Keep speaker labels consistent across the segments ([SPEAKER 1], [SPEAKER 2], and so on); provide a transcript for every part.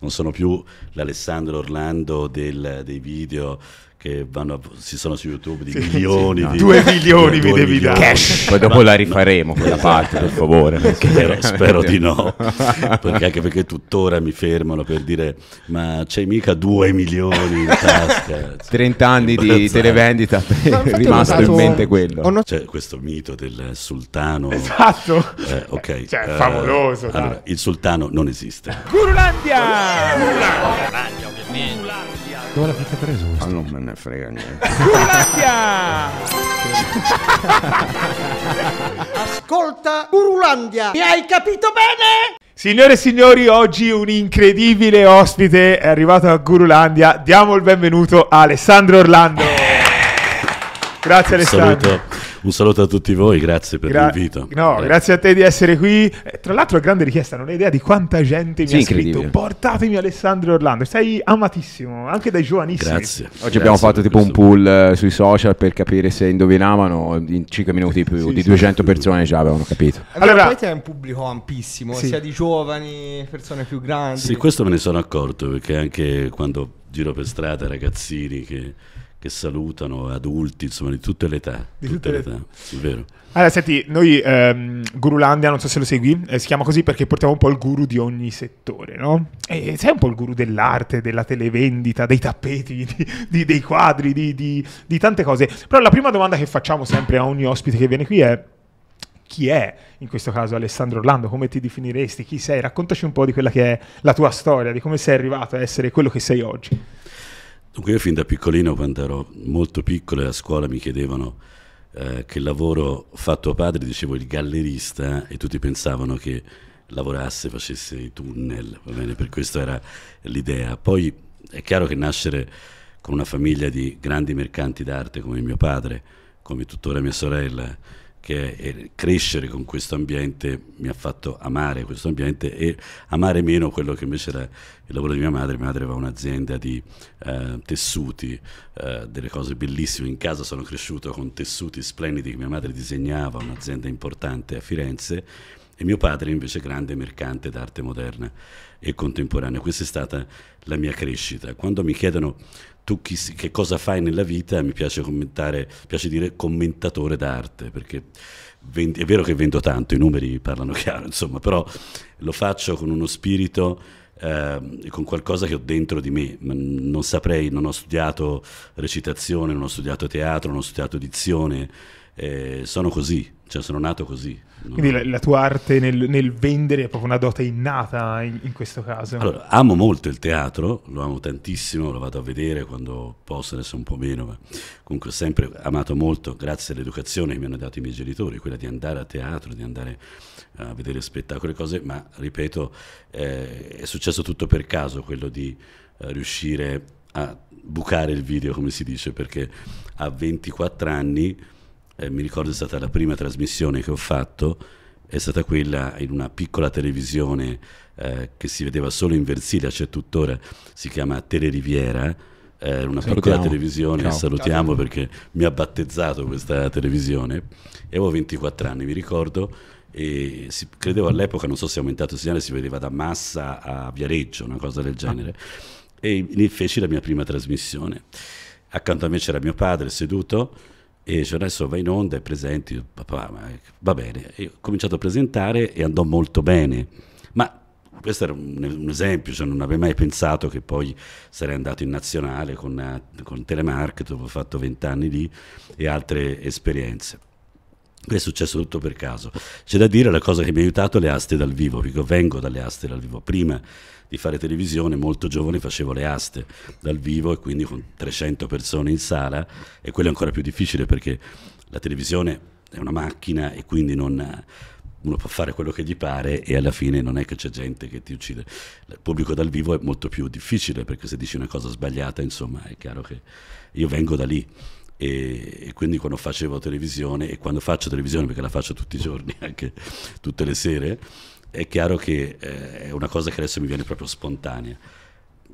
[SPEAKER 1] Non sono più l'Alessandro Orlando del, dei video che vanno a, si sono su YouTube di sì, milioni sì, no. di, due milioni mi devi dare cash poi dopo no, la rifaremo no, quella esatto. parte per favore spero, spero di no perché anche perché tuttora mi fermano per dire ma c'hai mica due milioni in tasca 30 anni di esatto. televendita è rimasto in mente quello not- c'è questo mito del sultano esatto eh, ok cioè eh, favoloso allora, il sultano non esiste
[SPEAKER 2] Gurulandia Gurulandia ovviamente dove l'avete preso
[SPEAKER 3] questo? Ah, non me ne frega niente. Curulandia! Ascolta, Curulandia, mi hai capito bene?
[SPEAKER 2] Signore e signori, oggi un incredibile ospite è arrivato a Gurulandia. Diamo il benvenuto a Alessandro Orlando. Eh. Grazie Alessandro.
[SPEAKER 1] Saluto. Un saluto a tutti voi, grazie per Gra- l'invito.
[SPEAKER 2] No, eh. grazie a te di essere qui. Eh, tra l'altro, grande richiesta, non hai idea di quanta gente mi sì, ha scritto. Portatemi Alessandro Orlando, sei amatissimo, anche dai giovanissimi. Grazie. Oggi grazie abbiamo
[SPEAKER 4] fatto tipo un poll eh, sui social per capire se indovinavano in 5 minuti più sì, di sì, 200 persone già avevano capito.
[SPEAKER 3] Allora, allora poi c'è un pubblico ampissimo, sia di giovani, persone più grandi. Sì, questo
[SPEAKER 1] me ne sono accorto perché anche quando giro per strada ragazzini che che salutano adulti, insomma, di tutte le età. Di tutte, tutte le età, è vero.
[SPEAKER 2] Allora, senti, noi ehm, Gurulandia, non so se lo segui, eh, si chiama così perché portiamo un po' il guru di ogni settore, no? E sei un po' il guru dell'arte, della televendita, dei tappeti, di, di, dei quadri, di, di tante cose. Però la prima domanda che facciamo sempre a ogni ospite che viene qui è chi è in questo caso Alessandro Orlando, come ti definiresti, chi sei, raccontaci un po' di quella che è la tua storia, di come sei arrivato a essere quello che sei oggi.
[SPEAKER 1] Dunque io fin da piccolino, quando ero molto piccolo e a scuola mi chiedevano eh, che lavoro fa tuo padre, dicevo il gallerista e tutti pensavano che lavorasse, facesse i tunnel, va bene, per questo era l'idea. Poi è chiaro che nascere con una famiglia di grandi mercanti d'arte come mio padre, come tuttora mia sorella, che eh, crescere con questo ambiente mi ha fatto amare questo ambiente e amare meno quello che invece era il lavoro di mia madre. Mia madre aveva un'azienda di eh, tessuti, eh, delle cose bellissime. In casa sono cresciuto con tessuti splendidi che mia madre disegnava, un'azienda importante a Firenze e mio padre invece grande mercante d'arte moderna e contemporanea. Questa è stata la mia crescita. Quando mi chiedono tu chi, che cosa fai nella vita? Mi piace commentare, piace dire commentatore d'arte, perché vendi, è vero che vendo tanto, i numeri parlano chiaro, insomma, però lo faccio con uno spirito eh, con qualcosa che ho dentro di me. Non saprei, non ho studiato recitazione, non ho studiato teatro, non ho studiato dizione eh, sono così, cioè sono nato così.
[SPEAKER 2] No? Quindi la, la, tua arte nel, nel, vendere è proprio una dote innata in, in, questo caso? Allora,
[SPEAKER 1] amo molto il teatro, lo amo tantissimo, lo vado a vedere quando posso, adesso un po' meno, ma comunque ho sempre amato molto, grazie all'educazione che mi hanno dato i miei genitori, quella di andare a teatro, di andare a vedere spettacoli e cose, ma ripeto, eh, è successo tutto per caso quello di eh, riuscire a bucare il video, come si dice, perché a 24 anni eh, mi ricordo è stata la prima trasmissione che ho fatto, è stata quella in una piccola televisione eh, che si vedeva solo in Versilia, c'è cioè tuttora, si chiama Tele Riviera, eh, una salutiamo. piccola televisione, Ciao. salutiamo Ciao. perché mi ha battezzato questa televisione e avevo 24 anni, mi ricordo, e si, credevo all'epoca, non so se è aumentato il segnale, si vedeva da Massa a Viareggio, una cosa del genere, e lì feci la mia prima trasmissione. Accanto a me c'era mio padre seduto, e dice adesso vai in onda e presenti, va bene, e ho cominciato a presentare e andò molto bene, ma questo era un, esempio, cioè non avrei mai pensato che poi sarei andato in nazionale con, eh, con telemarketing, ho fatto vent'anni lì e altre esperienze è successo tutto per caso. C'è da dire la cosa che mi ha aiutato le aste dal vivo, perché io vengo dalle aste dal vivo. Prima di fare televisione, molto giovane facevo le aste dal vivo e quindi con 300 persone in sala e quello è ancora più difficile perché la televisione è una macchina e quindi non, uno può fare quello che gli pare e alla fine non è che c'è gente che ti uccide. Il pubblico dal vivo è molto più difficile perché se dici una cosa sbagliata, insomma, è chiaro che io vengo da lì e, quindi quando facevo televisione e quando faccio televisione perché la faccio tutti i giorni anche tutte le sere è chiaro che eh, è una cosa che adesso mi viene proprio spontanea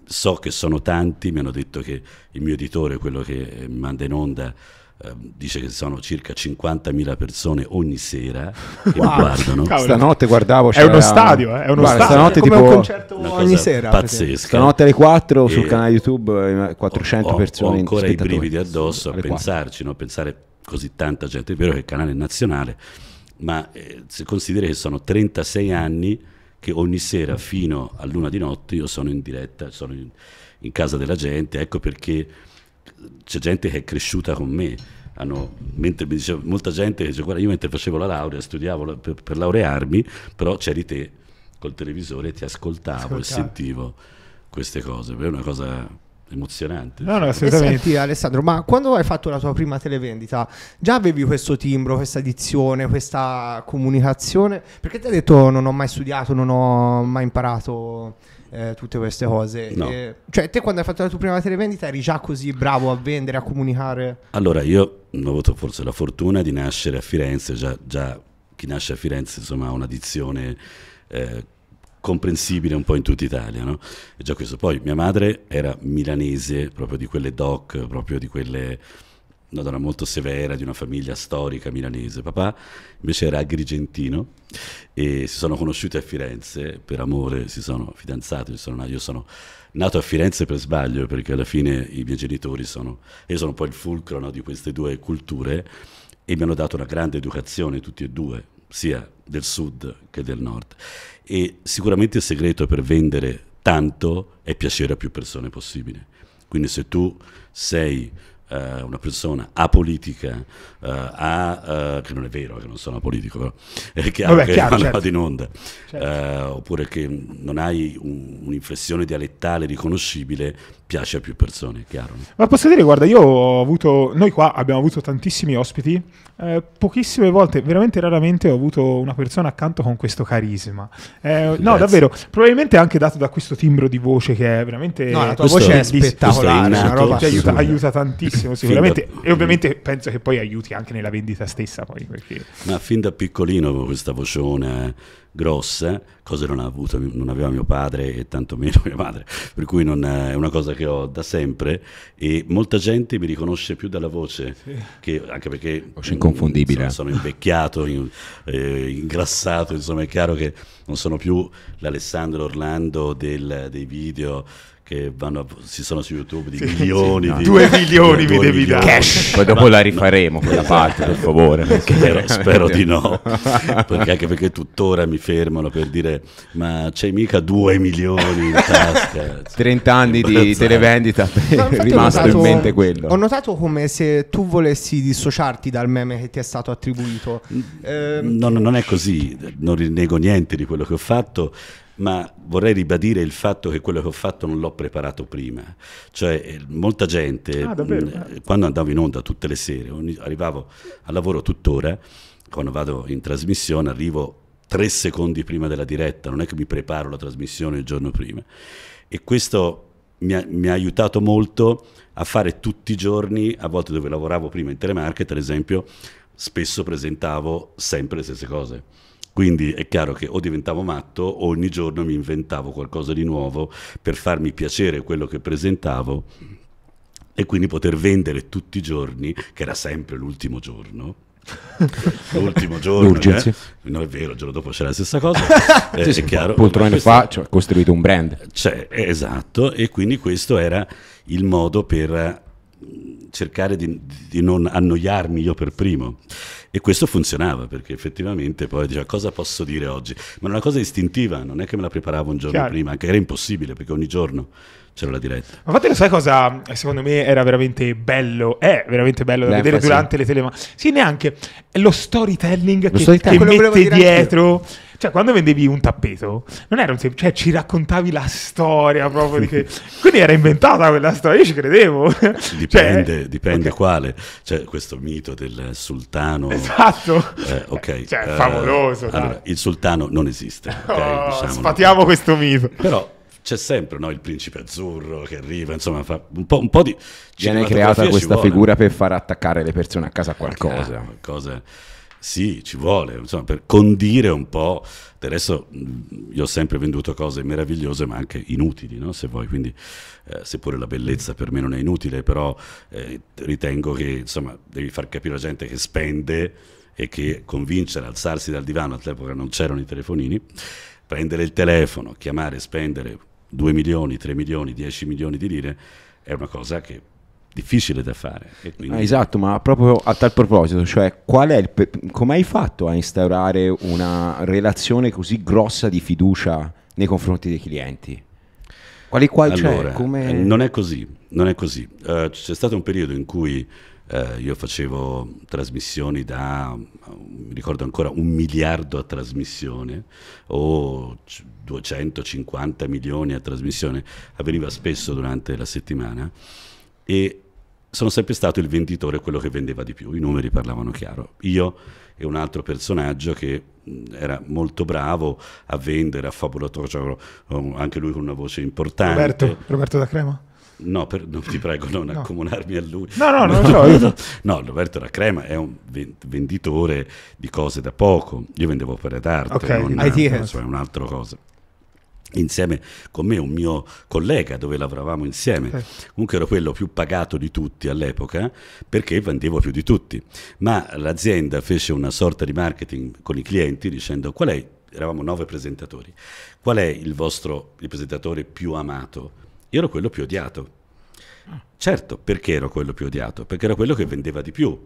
[SPEAKER 1] so che sono tanti mi hanno detto che il mio editore quello che mi manda in onda Ehm, dice che sono circa 50.000 persone ogni sera che wow. guardano. Cavolo. Stanotte guardavo. È uno stadio, eh? è uno Guarda, stadio. Stanotte è tipo un concerto ogni sera. Pazzesca.
[SPEAKER 4] Stanotte alle 4 sul canale
[SPEAKER 1] YouTube 400 eh, ho, ho, persone. Ho ancora i brividi addosso a pensarci, no? a pensare così tanta gente. È vero che il canale è nazionale, ma eh, se consideri che sono 36 anni che ogni sera fino a luna di notte io sono in diretta, sono in, in casa della gente, ecco perché c'è gente che è cresciuta con me. Hanno, mentre mi diceva, molta gente che dice guarda io mentre facevo la laurea studiavo la, per, per, laurearmi però c'eri te col televisore ti ascoltavo Ascoltare. e sentivo queste cose è una cosa emozionante.
[SPEAKER 3] No, no, assolutamente. Senti, Alessandro, ma quando hai fatto la tua prima televendita, già avevi questo timbro, questa dizione, questa comunicazione? Perché ti hai detto non ho mai studiato, non ho mai imparato eh, tutte queste cose. No. E, cioè, te quando hai fatto la tua prima televendita eri già così bravo a vendere, a comunicare?
[SPEAKER 1] Allora, io ho avuto forse la fortuna di nascere a Firenze, già, già chi nasce a Firenze insomma ha una dizione... Eh, comprensibile un po' in tutta Italia, no? E già questo. Poi mia madre era milanese, proprio di quelle doc, proprio di quelle una donna molto severa di una famiglia storica milanese. Papà invece era agrigentino e si sono conosciuti a Firenze per amore, si sono fidanzati, sono, io sono nato a Firenze per sbaglio perché alla fine i miei genitori sono, io sono un po' il fulcro no, di queste due culture e mi hanno dato una grande educazione tutti e due, sia del sud che del nord. E sicuramente il segreto per vendere tanto è piacere a più persone possibile. Quindi se tu sei eh, una persona apolitica, eh, a, eh, che non è vero che non sono apolitico, però, è chiaro Vabbè, che chiaro, non certo. in onda, certo. Eh, oppure che non hai un, un'inflessione dialettale riconoscibile, piace a più persone, chiaro.
[SPEAKER 2] Ma posso dire, guarda, io ho avuto, noi qua abbiamo avuto tantissimi ospiti, eh, pochissime volte, veramente raramente ho avuto una persona accanto con questo carisma. no, davvero, probabilmente anche dato da questo timbro di voce che è veramente... No, la tua voce è spettacolare, è innato, roba, ti aiuta, aiuta tantissimo benissimo sicuramente da... e ovviamente penso che poi aiuti anche nella vendita stessa poi, perché...
[SPEAKER 1] ma fin da piccolino avevo questa vocione grossa cosa non, avuto, non aveva mio padre e tantomeno mia madre per cui è una cosa che ho da sempre e molta gente mi riconosce più dalla voce sì. che, anche perché voce inconfondibile sono, sono invecchiato in, eh, ingrassato insomma è chiaro che non sono più l'Alessandro Orlando del, dei video che vanno a, si sono su YouTube di sì, milioni sì, no. di, due milioni mi devi dare cash poi dopo no, la rifaremo no, quella parte per favore spero, spero di no perché anche perché tuttora mi fermano per dire ma c'hai mica due milioni in tasca 30 anni di televendita è rimasto notato, in mente quello ho
[SPEAKER 3] notato come se tu volessi dissociarti dal meme che ti è stato attribuito eh,
[SPEAKER 1] non, non è così non rinnego niente di quello che ho fatto ma vorrei ribadire il fatto che quello che ho fatto non l'ho preparato prima. Cioè, eh, molta gente, ah, mh, mm, quando andavo in onda tutte le sere, ogni, arrivavo al lavoro tuttora, quando vado in trasmissione arrivo tre secondi prima della diretta, non è che mi preparo la trasmissione il giorno prima. E questo mi ha, mi ha, aiutato molto a fare tutti i giorni, a volte dove lavoravo prima in telemarket, ad esempio, spesso presentavo sempre le stesse cose quindi è chiaro che o diventavo matto o ogni giorno mi inventavo qualcosa di nuovo per farmi piacere quello che presentavo e quindi poter vendere tutti i giorni, che era sempre l'ultimo giorno, l'ultimo giorno eh? non è vero il giorno dopo c'era la stessa cosa eh, sì, sì, è chiaro poltrone fa cioè, costruito un brand cioè, eh, esatto e quindi questo era il modo per eh, cercare di, di non annoiarmi io per primo e questo funzionava perché effettivamente poi diceva cosa posso dire oggi? Ma è una cosa istintiva, non è che me la preparavo un giorno Chiaro. prima, che era impossibile perché ogni giorno c'era la diretta.
[SPEAKER 2] Ma infatti lo sai cosa secondo me era veramente bello, è veramente bello da vedere durante le telemache. Sì, neanche lo storytelling lo che, storytelling. che mette dietro. Cioè, quando vendevi un tappeto, non era un semplice, cioè ci raccontavi la storia proprio di che... Quindi era inventata quella storia, io ci credevo.
[SPEAKER 1] Dipende, cioè... dipende okay. quale. Cioè, questo mito del sultano... Esatto. Eh, ok. Eh, cioè, eh, favoloso. Eh, allora, il sultano non esiste.
[SPEAKER 2] Okay? Oh, diciamo, sfatiamo questo mito. Però
[SPEAKER 1] c'è sempre no, il principe azzurro che arriva, insomma, fa un po', un po di... Viene creata questa figura
[SPEAKER 4] per far attaccare
[SPEAKER 1] le persone a casa a qualcosa. Ah, qualcosa sì, ci vuole, insomma, per condire un po'. Adesso io ho sempre venduto cose meravigliose ma anche inutili, no? se vuoi, quindi eh, seppure la bellezza per me non è inutile, però eh, ritengo che insomma, devi far capire la gente che spende e che convincere ad alzarsi dal divano, all'epoca non c'erano i telefonini, prendere il telefono, chiamare, spendere 2 milioni, 3 milioni, 10 milioni di lire è una cosa che è difficile da fare. Quindi... Ah, esatto,
[SPEAKER 4] ma proprio a tal proposito, cioè pe- come hai fatto a instaurare una relazione così grossa di fiducia nei confronti dei clienti?
[SPEAKER 1] Quali, quali, cioè, allora, cioè, come... non è così, non è così. Uh, c'è stato un periodo in cui eh, io facevo trasmissioni da, mi ricordo ancora, un miliardo a trasmissione o 250 milioni a trasmissione, avveniva spesso durante la settimana e sono sempre stato il venditore, quello che vendeva di più, i numeri parlavano chiaro. Io e un altro personaggio che era molto bravo a vendere, a fabulatore, cioè, anche lui con una voce importante. Roberto, Roberto da Crema? No, per, non ti prego, non no. accomunarmi a lui. No, no, no, no, no, no. Roberto la Crema è un venditore di cose da poco. Io vendevo opere d'arte, okay, non, ideas. è un'altra cosa insieme con me un mio collega dove lavoravamo insieme okay. comunque ero quello più pagato di tutti all'epoca perché vendevo più di tutti ma l'azienda fece una sorta di marketing con i clienti dicendo qual è eravamo nove presentatori qual è il vostro il presentatore più amato io ero quello più odiato. Certo, perché ero quello più odiato? Perché era quello che vendeva di più.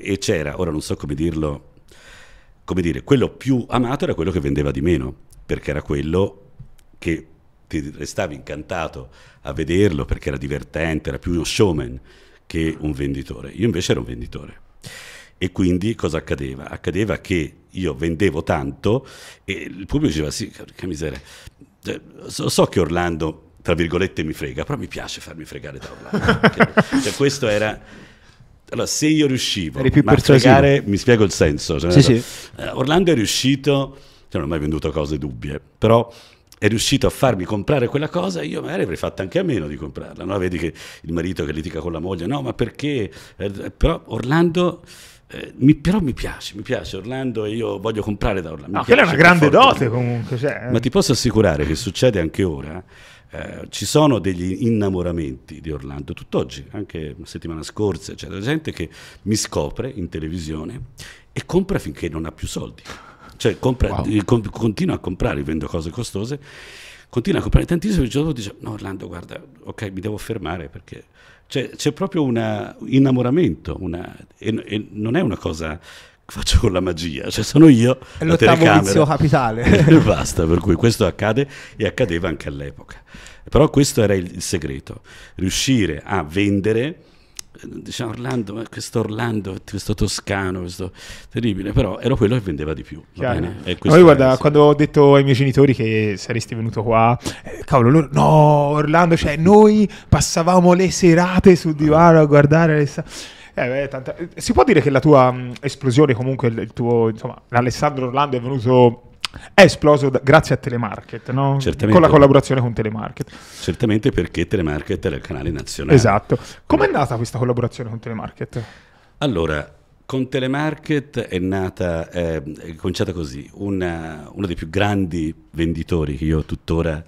[SPEAKER 1] E c'era, ora non so come dirlo, come dire, quello più amato era quello che vendeva di meno, perché era quello che ti restavi incantato a vederlo, perché era divertente, era più uno showman che un venditore. Io invece ero un venditore. E quindi cosa accadeva? Accadeva che io vendevo tanto e il pubblico diceva sì, che miseria. Cioè, so, so che Orlando tra virgolette mi frega, però mi piace farmi fregare da Orlando. cioè, questo era... Allora, se io riuscivo più a fregare, mi spiego il senso. Cioè, sì, sì. Eh, Orlando è riuscito, cioè non ho mai venduto cose dubbie, però è riuscito a farmi comprare quella cosa, io magari avrei fatto anche a meno di comprarla. No? Vedi che il marito che litiga con la moglie, no, ma perché? Eh, però Orlando. Eh, mi, però mi piace, mi piace Orlando e io voglio comprare da Orlando. No, quella è una grande forte.
[SPEAKER 2] dote comunque. Cioè, eh. Ma ti
[SPEAKER 1] posso assicurare che succede anche ora eh, ci sono degli innamoramenti di Orlando, tutt'oggi, anche la settimana scorsa, c'è c'era gente che mi scopre in televisione e compra finché non ha più soldi. Cioè compra, wow. eh, continua a comprare, vendo cose costose, continua a comprare tantissimo e il giorno dopo dice no Orlando guarda, ok mi devo fermare perché c'è, c'è proprio un innamoramento una, e, e non è una cosa faccio con la magia, cioè sono io è la telecamera. vizio capitale. e basta, per cui questo accade e accadeva anche all'epoca. Però questo era il, il segreto, riuscire a vendere diciamo Orlando, eh, questo Orlando, questo toscano, questo terribile, però era quello che vendeva di più. Poi guarda,
[SPEAKER 2] quando ho detto ai miei genitori che saresti venuto qua, eh, cavolo, loro, no, Orlando, cioè noi passavamo le serate sul divano a guardare le serate eh, beh, tanta... Si può dire che la tua mh, mm, esplosione, comunque, il tuo, insomma, l'Alessandro Orlando è venuto è esploso da, grazie a Telemarket, no? con la collaborazione con Telemarket.
[SPEAKER 1] Certamente perché Telemarket era il canale nazionale. Esatto.
[SPEAKER 2] Com'è Beh. nata questa collaborazione con Telemarket?
[SPEAKER 1] Allora, con Telemarket è nata, eh, è cominciata così, una, uno dei più grandi venditori che io tuttora...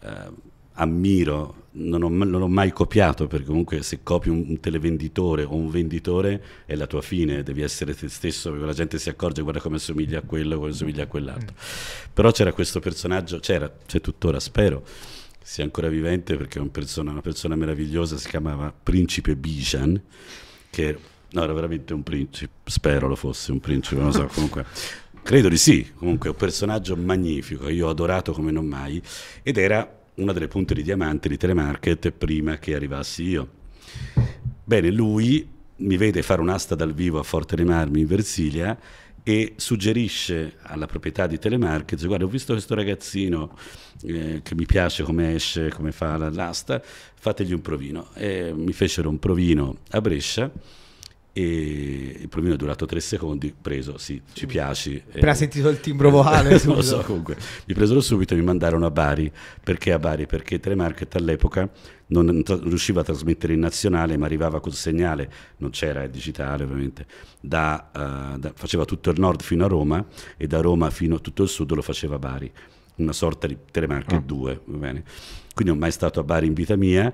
[SPEAKER 1] Eh, ammiro, non ho, non ho, mai copiato, perché comunque se copi un, televenditore o un venditore è la tua fine, devi essere te stesso, perché la gente si accorge, guarda come somiglia a quello, come somiglia a quell'altro. Mm. Però c'era questo personaggio, c'era, c'è tuttora, spero, sia ancora vivente, perché è un persona, una persona meravigliosa, si chiamava Principe Bijan, che no, era veramente un principe, spero lo fosse un principe, non so, comunque... Credo di sì, comunque è un personaggio magnifico, io ho adorato come non mai, ed era una delle punte di diamante di telemarket prima che arrivassi io. Bene, lui mi vede fare un'asta dal vivo a Forte dei Marmi in Versilia e suggerisce alla proprietà di telemarket, guarda ho visto questo ragazzino eh, che mi piace come esce, come fa l'asta, fategli un provino. E mi fecero un provino a Brescia e il provino è durato tre secondi, preso, sì, ci piaci. Però ha eh, sentito il timbro vocale. non eh, lo so, comunque. Mi presero subito e mi mandarono a Bari. Perché a Bari? Perché Telemarket all'epoca non tra- riusciva a trasmettere in nazionale, ma arrivava col segnale, non c'era, il digitale ovviamente, da, uh, da, faceva tutto il nord fino a Roma e da Roma fino a tutto il sud lo faceva Bari. Una sorta di Telemarket ah. 2, va bene? Quindi non mai stato a Bari in vita mia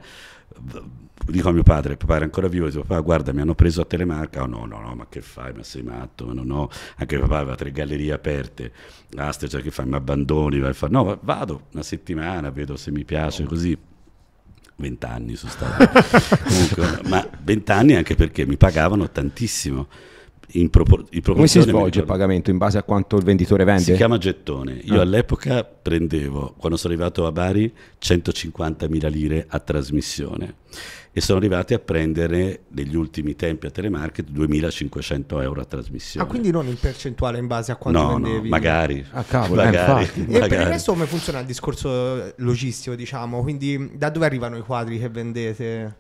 [SPEAKER 1] dico a mio padre, papà era ancora vivo, papà guarda mi hanno preso a Telemarca, oh, no no no ma che fai, ma sei matto, no no, anche papà aveva tre gallerie aperte, Aster cioè, che fai, mi abbandoni, vai a fare, no vado una settimana, vedo se mi piace oh. così, vent'anni sono stato, comunque, ma vent'anni anche perché mi pagavano tantissimo, Propor- Come si svolge il
[SPEAKER 4] pagamento in base a quanto il venditore vende? Si chiama
[SPEAKER 1] gettone. Io ah. all'epoca prendevo, quando sono arrivato a Bari, 150.000 lire a trasmissione e sono arrivati a prendere negli ultimi tempi a telemarket 2500 euro a trasmissione. Ah, quindi
[SPEAKER 3] non in percentuale in base a quanto no, vendevi? No, magari.
[SPEAKER 1] Ah, cavolo, magari, eh, magari. E per il resto
[SPEAKER 3] come funziona il discorso logistico, diciamo? Quindi da dove arrivano i quadri che vendete?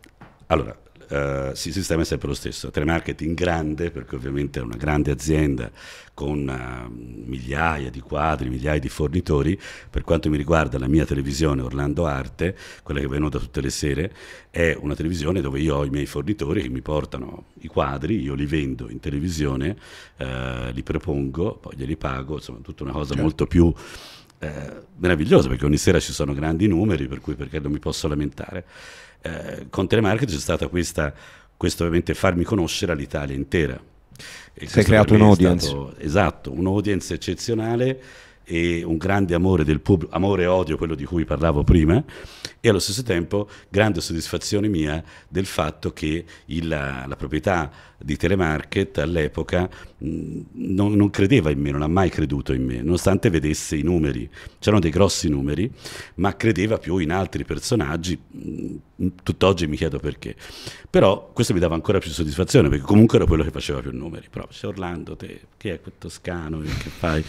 [SPEAKER 1] Allora, eh, il sistema è sempre lo stesso. Telemarketing grande, perché ovviamente è una grande azienda con uh, migliaia di quadri, migliaia di fornitori. Per quanto mi riguarda la mia televisione Orlando Arte, quella che è venuta tutte le sere, è una televisione dove io ho i miei fornitori che mi portano i quadri, io li vendo in televisione, eh, li propongo, poi glieli pago, insomma tutta una cosa certo. molto più... Eh, meravigliosa perché ogni sera ci sono grandi numeri per cui perché non mi posso lamentare eh, con Telemarket c'è stato questo ovviamente farmi conoscere all'Italia intera. si è creato un audience. Stato, esatto, un audience eccezionale e un grande amore del pubblico, amore e odio, quello di cui parlavo prima, e allo stesso tempo grande soddisfazione mia del fatto che il, la, la, proprietà di Telemarket all'epoca non, non, credeva in me, non ha mai creduto in me, nonostante vedesse i numeri, c'erano dei grossi numeri, ma credeva più in altri personaggi, tutt'oggi mi chiedo perché, però questo mi dava ancora più soddisfazione perché comunque era quello che faceva più numeri, però c'è Orlando, te, chi è quel toscano, che fai?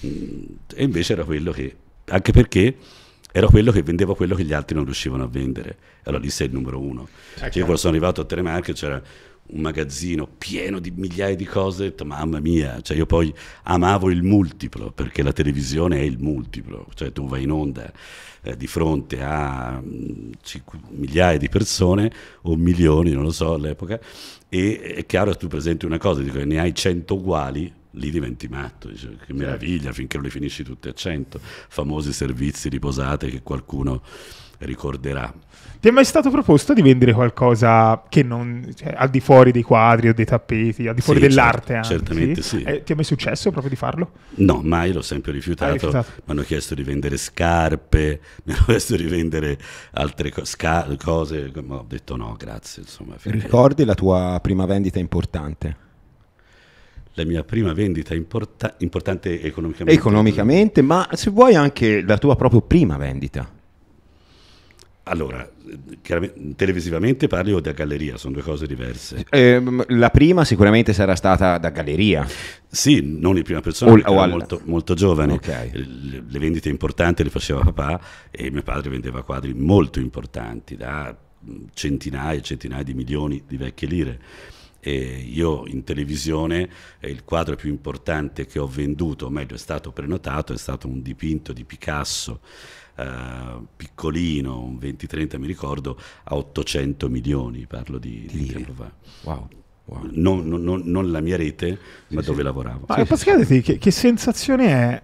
[SPEAKER 1] E invece era quello che, anche perché era quello che vendeva quello che gli altri non riuscivano a vendere. Allora lì sei il numero uno. Eh, cioè, io quando certo. sono arrivato a Telemarche c'era un magazzino pieno di migliaia di cose, ho detto, mamma mia, cioè, io poi amavo il multiplo, perché la televisione è il multiplo, cioè tu vai in onda eh, di fronte a mh, mm, cinque, migliaia di persone o milioni, non lo so all'epoca, e è chiaro che tu presenti una cosa, dico, ne hai 100 uguali, lì diventi matto, dice, che meraviglia finché non le finisci tutte a 100, famosi servizi di posate che qualcuno ricorderà.
[SPEAKER 2] Ti è mai stato proposto di vendere qualcosa che non cioè, al di fuori dei quadri o dei tappeti, al di fuori sì, certo, dell'arte? Certo, certamente sì. Eh, ti è mai successo proprio di farlo?
[SPEAKER 1] No, mai l'ho sempre rifiutato. rifiutato. Mi hanno chiesto di vendere scarpe, mi hanno chiesto di vendere altre co- sca- cose, ma ho detto no, grazie. Insomma, Ricordi
[SPEAKER 4] la tua prima vendita
[SPEAKER 1] importante? la mia prima vendita import- importante economicamente.
[SPEAKER 4] Economicamente, ma se vuoi anche la tua proprio prima vendita.
[SPEAKER 1] Allora, televisivamente parli o da galleria, sono due cose diverse. Eh, la
[SPEAKER 4] prima sicuramente sarà
[SPEAKER 1] stata da galleria. Sì, non in prima persona, o, o al... molto, molto, giovane. Okay. Le, le vendite importanti le faceva papà e mio padre vendeva quadri molto importanti, da centinaia e centinaia di milioni di vecchie lire e io in televisione eh, il quadro più importante che ho venduto, o meglio è stato prenotato, è stato un dipinto di Picasso Uh, piccolino, un 20-30 mi ricordo, a 800 milioni, parlo di, di tempo fa. Wow. wow. Non, non, non, la mia rete, sì, ma sì. dove lavoravo. Ma sì, Pascale,
[SPEAKER 2] che, che sensazione è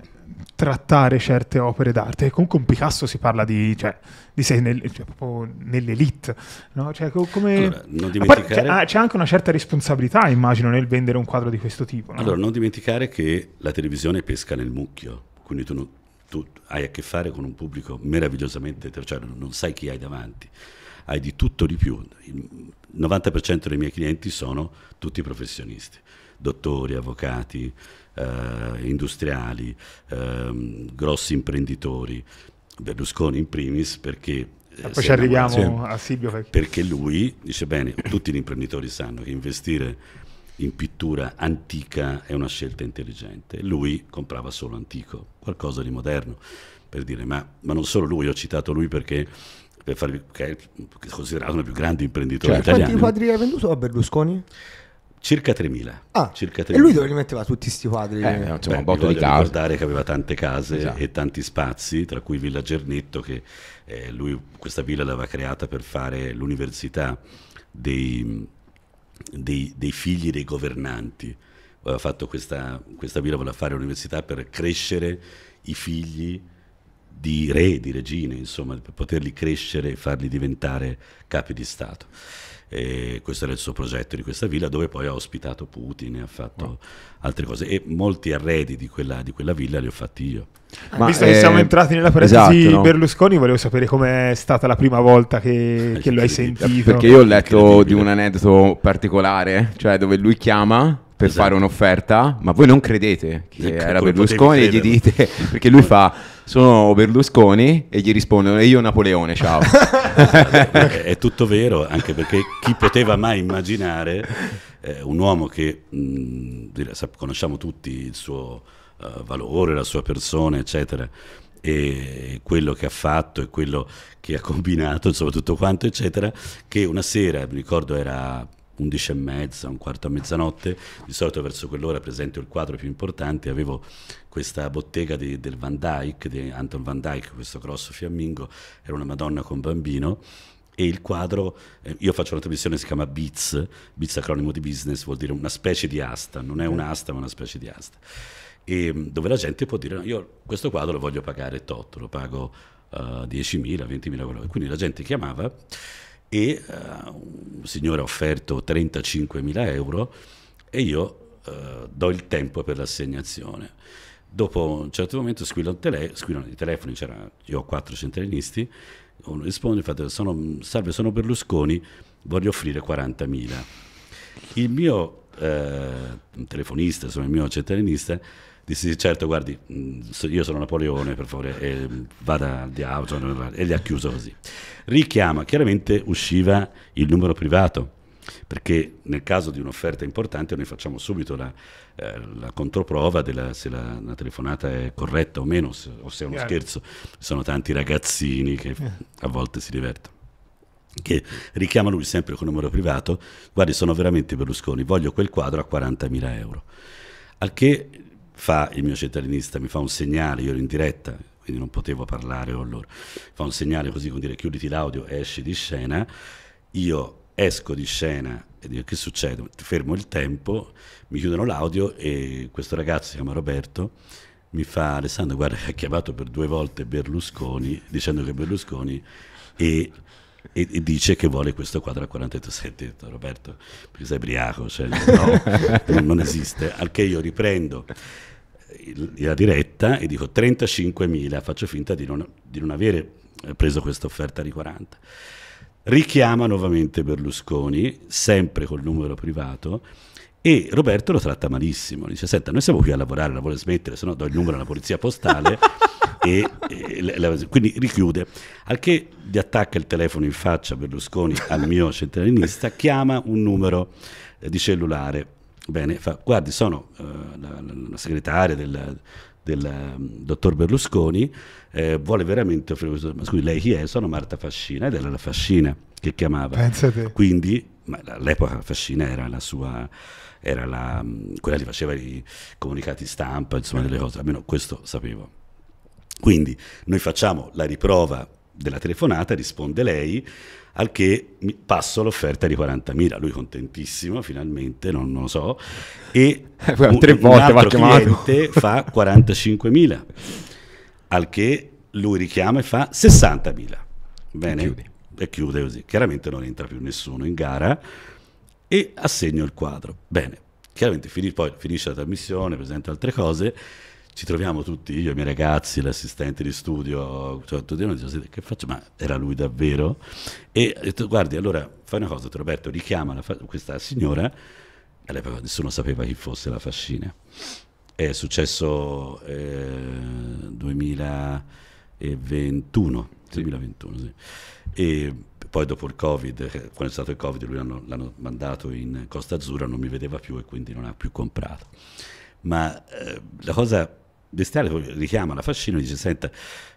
[SPEAKER 2] trattare certe opere d'arte. E comunque un Picasso si parla di, cioè, di sei nel, cioè, nell'elite. No? Cioè, come... allora, dimenticare... parte, cioè, ah, c'è, anche una certa responsabilità, immagino, nel vendere un quadro di questo tipo. No? Allora,
[SPEAKER 1] non dimenticare che la televisione pesca nel mucchio, quindi tu, tu hai a che fare con un pubblico meravigliosamente, cioè non sai chi hai davanti hai di tutto di più. Il 90% dei miei clienti sono tutti professionisti, dottori, avvocati, eh, industriali, eh, grossi imprenditori, Berlusconi in primis perché... Eh, e poi ci arriviamo sì. a Silvio. Perché... perché lui dice bene, tutti gli imprenditori sanno che investire in pittura antica è una scelta intelligente. Lui comprava solo antico, qualcosa di moderno, per dire, ma, ma non solo lui, ho citato lui perché per farvi, che è considerato uno dei più grandi imprenditori cioè, italiani. Quanti quadri
[SPEAKER 3] hai venduto a Berlusconi?
[SPEAKER 1] Circa 3.000.
[SPEAKER 3] Ah, circa 3.000. E lui dove li metteva tutti questi quadri? Eh, insomma, Beh, un botto di case.
[SPEAKER 1] ricordare che aveva tante case esatto. e tanti spazi, tra cui Villa Gernetto, che eh, lui questa villa l'aveva creata per fare l'università dei, dei, dei figli dei governanti. Aveva fatto questa, questa villa, voleva fare l'università per crescere i figli di re, di regine, insomma, per poterli crescere e farli diventare capi di Stato e questo era il suo progetto di questa villa dove poi ha ospitato Putin e ha fatto wow. altre cose e molti arredi di quella, di quella villa li ho fatti io.
[SPEAKER 4] Ma Visto eh, che siamo entrati nella parentesi esatto, no?
[SPEAKER 2] Berlusconi, volevo sapere com'è stata la prima volta che, eh, che lo hai sentito. Perché io ho
[SPEAKER 4] letto di un aneddoto particolare, cioè dove lui chiama per esatto. fare un'offerta, ma voi non credete che Come era Berlusconi e gli dite, perché lui fa sono Berlusconi e gli rispondono e io Napoleone, ciao.
[SPEAKER 1] è tutto vero, anche perché chi poteva mai immaginare eh, un uomo che mh, conosciamo tutti il suo uh, valore, la sua persona, eccetera, e quello che ha fatto e quello che ha combinato, insomma tutto quanto, eccetera, che una sera, mi ricordo era 11 e mezza, un quarto a mezzanotte, di solito verso quell'ora presento il quadro più importante, avevo questa bottega di, del Van Dyck, di Anton Van Dyck, questo grosso fiammingo, era una Madonna con bambino, e il quadro, eh, io faccio una trasmissione che si chiama BITS, BITS acronimo di business, vuol dire una specie di asta, non è mm. un'asta ma una specie di asta, e, mm, dove la gente può dire no, io questo quadro lo voglio pagare tot, lo pago uh, 10.000, 20.000, quello. quindi la gente chiamava e uh, un signore ha offerto 35.000 euro e io uh, do il tempo per l'assegnazione. Dopo un certo momento squillano tele- i telefoni, io ho quattro centralinisti, uno risponde, fate, sono, salve sono Berlusconi, voglio offrire 40.000. Il mio eh, telefonista, insomma il mio centralinista, Dissi, certo, guardi, mm, io sono Napoleone, per favore, e vada al diavolo, e li ha chiuso così. Richiama, chiaramente usciva il numero privato, perché nel caso di un'offerta importante noi facciamo subito la, eh, la controprova della, se la, la, telefonata è corretta o meno, se, o se è uno Chiaro. scherzo. sono tanti ragazzini che eh. a volte si divertono che richiama lui sempre con numero privato, guardi sono veramente Berlusconi, voglio quel quadro a 40.000 euro. Al che fa il mio cittadinista, mi fa un segnale, io ero in diretta, quindi non potevo parlare o allora, fa un segnale così con dire chiuditi l'audio, esci di scena, io esco di scena e dico che succede? Fermo il tempo, mi chiudono l'audio e questo ragazzo si chiama Roberto mi fa Alessandro guarda che ha chiamato per due volte Berlusconi dicendo che Berlusconi e, e, dice che vuole questo quadro a 48 senti detto, Roberto perché sei briaco cioè, no, non esiste Anche io riprendo il, la diretta e dico 35.000, faccio finta di non, di non avere eh, preso questa offerta di 40. Richiama nuovamente Berlusconi, sempre col numero privato, e Roberto lo tratta malissimo. Dice: Senta, noi siamo qui a lavorare, la vuole smettere, se no do il numero alla polizia postale. e, e la, quindi richiude. Al che gli attacca il telefono in faccia Berlusconi al mio centralinista, chiama un numero eh, di cellulare Bene, fa, guardi, sono uh, la, la, segretaria del, del um, dottor Berlusconi, eh, vuole veramente offrire Ma scusi, lei chi è? Sono Marta Fascina, ed era la Fascina che chiamava. Pensate. Quindi, ma all'epoca Fascina era la sua era la, mm, quella che faceva i comunicati stampa, insomma, delle cose, almeno questo sapevo. Quindi noi facciamo la riprova della telefonata risponde lei, al che passo l'offerta di 40.000, lui contentissimo finalmente, non, lo so, e eh, un, tre volte un altro cliente fa 45.000, al che lui richiama e fa 60.000. Bene, e chiude. così. Chiaramente non entra più nessuno in gara e assegno il quadro. Bene, chiaramente finisce, poi finisce la trasmissione, presenta altre cose ci troviamo tutti, io, e i miei ragazzi, l'assistente di studio, cioè, tutti noi diciamo, che faccio? Ma era lui davvero? E ho detto, guardi, allora fai una cosa, Roberto, richiama la, questa signora, all'epoca nessuno sapeva chi fosse la fascina. È successo eh, 2021, sì. 2021 sì. E poi dopo il Covid, quando è stato il Covid, lui l'hanno, l'hanno mandato in Costa Azzurra, non mi vedeva più e quindi non ha più comprato. Ma eh, la cosa De richiama la fascina e dice senta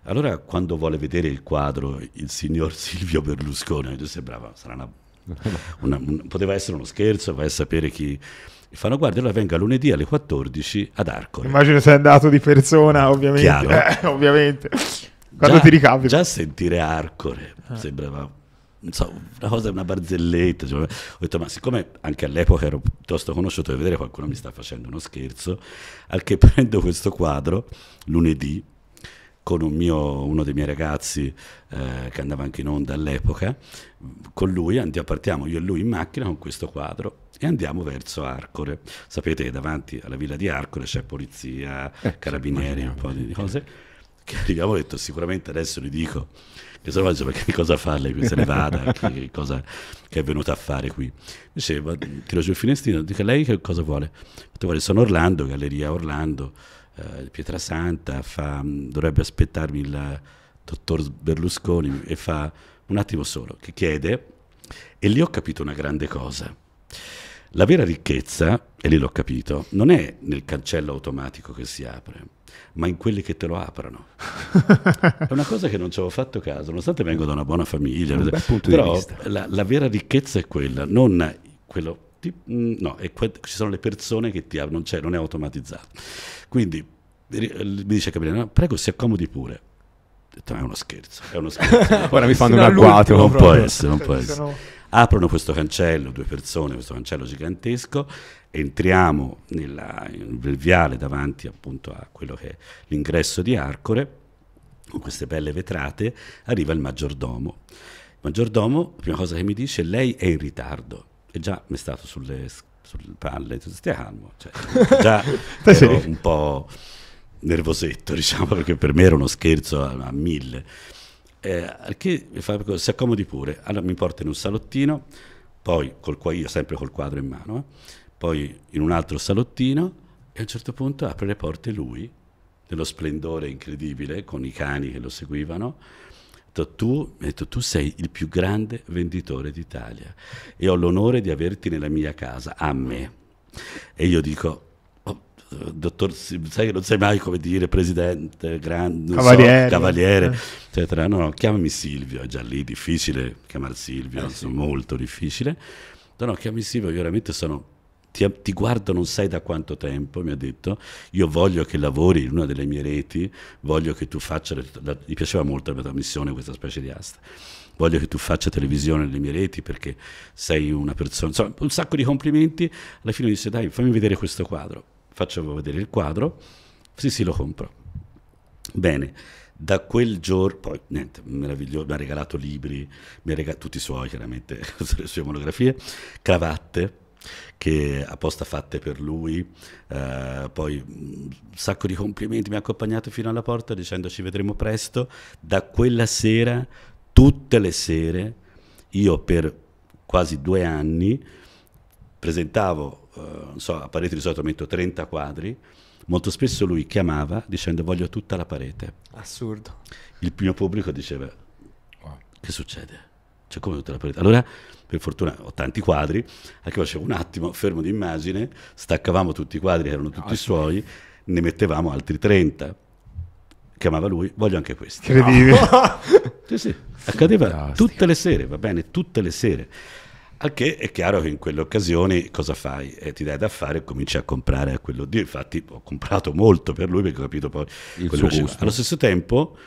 [SPEAKER 1] allora quando vuole vedere il quadro il signor Silvio Berlusconi tu sembrava sarà una, una, un, poteva essere uno scherzo vai a sapere chi e fanno guarda allora venga lunedì alle 14 ad Arcore
[SPEAKER 2] immagino sei andato di persona mm, ovviamente, eh, ovviamente. quando già, ti
[SPEAKER 1] ricavi già sentire Arcore ah. Eh. sembrava so, una cosa, una barzelletta. Cioè, ho detto, ma siccome anche all'epoca ero piuttosto conosciuto di vedere qualcuno mi sta facendo uno scherzo, al che prendo questo quadro lunedì con un mio, uno dei miei ragazzi eh, che andava anche in onda all'epoca, con lui andiamo, partiamo io e lui in macchina con questo quadro e andiamo verso Arcore. Sapete che davanti alla villa di Arcore c'è polizia, eh, carabinieri, un po' di cose. Che arriviamo e ho detto sicuramente adesso gli dico che se insomma, che cosa fa lei se ne vada che, cosa, che è venuta a fare qui invece tiro giù il finestrino dica lei che cosa vuole vuole sono Orlando Galleria Orlando eh, Pietrasanta fa, mm, dovrebbe aspettarmi il dottor Berlusconi e fa un attimo solo che chiede e lì ho capito una grande cosa la vera ricchezza, e lì l'ho capito, non è nel cancello automatico che si apre, ma in quelli che te lo aprono. è una cosa che non ci avevo fatto caso, nonostante vengo da una buona famiglia, un però la, la, vera ricchezza è quella, non quello... Ti, mm, no, que- ci sono le persone che ti aprono, non, non è automatizzato. Quindi eh, mi dice Gabriele, no, prego si accomodi pure. Ho detto, è uno scherzo, è uno scherzo. Ora mi fanno un agguato. non può essere, non può cioè, essere. Aprono questo cancello, due persone, questo cancello gigantesco, entriamo nella, nel viale davanti appunto a quello che è l'ingresso di Arcore, con queste belle vetrate, arriva il maggiordomo. Il maggiordomo, la prima cosa che mi dice, lei è in ritardo. E già mi è stato sulle, sulle palle, stia calmo, cioè, già ero un po' nervosetto, diciamo, perché per me era uno scherzo a, a mille. Eh, che Fabio si accomodi pure, allora mi porta in un salottino, poi col, io sempre col quadro in mano, eh, poi in un altro salottino e a un certo punto apre le porte lui, dello splendore incredibile, con i cani che lo seguivano, tu, detto, tu sei il più grande venditore d'Italia e ho l'onore di averti nella mia casa, a me. E io dico, dottor, sai, non sai mai come dire presidente, grande, cavaliere, so, cavaliere eh. eccetera. No, no, chiamami Silvio, è già lì difficile chiamare Silvio, eh, sì. molto difficile. No, no, chiami Silvio, io veramente sono ti, ti, guardo non sai da quanto tempo, mi ha detto, io voglio che lavori in una delle mie reti, voglio che tu faccia, la, mi piaceva molto la trasmissione, questa specie di asta, voglio che tu faccia televisione nelle mie reti perché sei una persona, insomma un sacco di complimenti, alla fine mi disse dai fammi vedere questo quadro, faccio vedere il quadro, sì sì lo compro. Bene, da quel giorno, poi niente, meraviglioso, mi ha regalato libri, mi ha regalato tutti i suoi chiaramente, le sue monografie, cravatte, che apposta fatte per lui, eh, poi un mm, sacco di complimenti, mi ha accompagnato fino alla porta dicendo ci vedremo presto, da quella sera, tutte le sere, io per quasi due anni presentavo eh, non so, a parete di solito metto 30 quadri, molto spesso lui chiamava dicendo voglio tutta la parete.
[SPEAKER 3] Assurdo.
[SPEAKER 1] Il mio pubblico diceva che succede? Cioè come tutta la parete? Allora, per fortuna ho tanti quadri, anche io facevo un attimo fermo d'immagine, staccavamo tutti i quadri erano tutti no, ah, suoi, ne mettevamo altri 30. Chiamava lui, voglio anche questi. Incredibile. No. sì, sì, accadeva tutte le sere, va bene, tutte le sere. Al che è chiaro che in quelle occasioni cosa fai? Eh, ti dai da fare e cominci a comprare a quello di... Infatti ho comprato molto per lui perché ho capito poi il suo gusto. Allo stesso tempo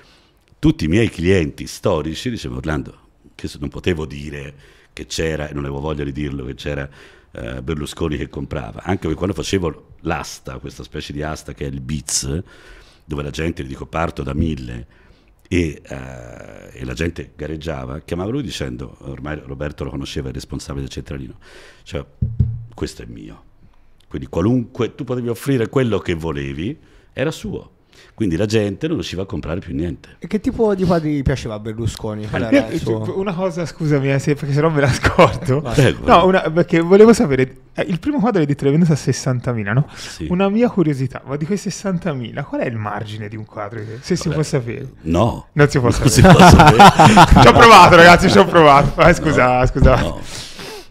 [SPEAKER 1] tutti i miei clienti storici dicevano Orlando, che non potevo dire che c'era, e non avevo voglia di dirlo, che c'era eh, Berlusconi che comprava. Anche perché quando facevo l'asta, questa specie di asta che è il Biz, dove la gente, gli dico, parto da mille e, eh, e, la gente gareggiava, chiamava lui dicendo, ormai Roberto lo conosceva, il responsabile del centralino, cioè questo è mio. Quindi qualunque, tu potevi offrire quello che volevi, era suo. Quindi la gente non riusciva a comprare più niente.
[SPEAKER 3] E
[SPEAKER 2] che tipo di quadri piaceva
[SPEAKER 3] a Berlusconi?
[SPEAKER 2] Una cosa, scusami, eh, se, perché sennò me la scordo. no, una, perché volevo sapere, eh, il primo quadro hai detto l'hai venduto a 60.000, no? Sì. Una mia curiosità, ma di quei 60.000, qual è il margine di un quadro? Se si Vabbè, può sapere. No. Non si può non sapere. Si può sapere. ci ho provato ragazzi, ci ho provato. Eh, scusa, no, scusa. No.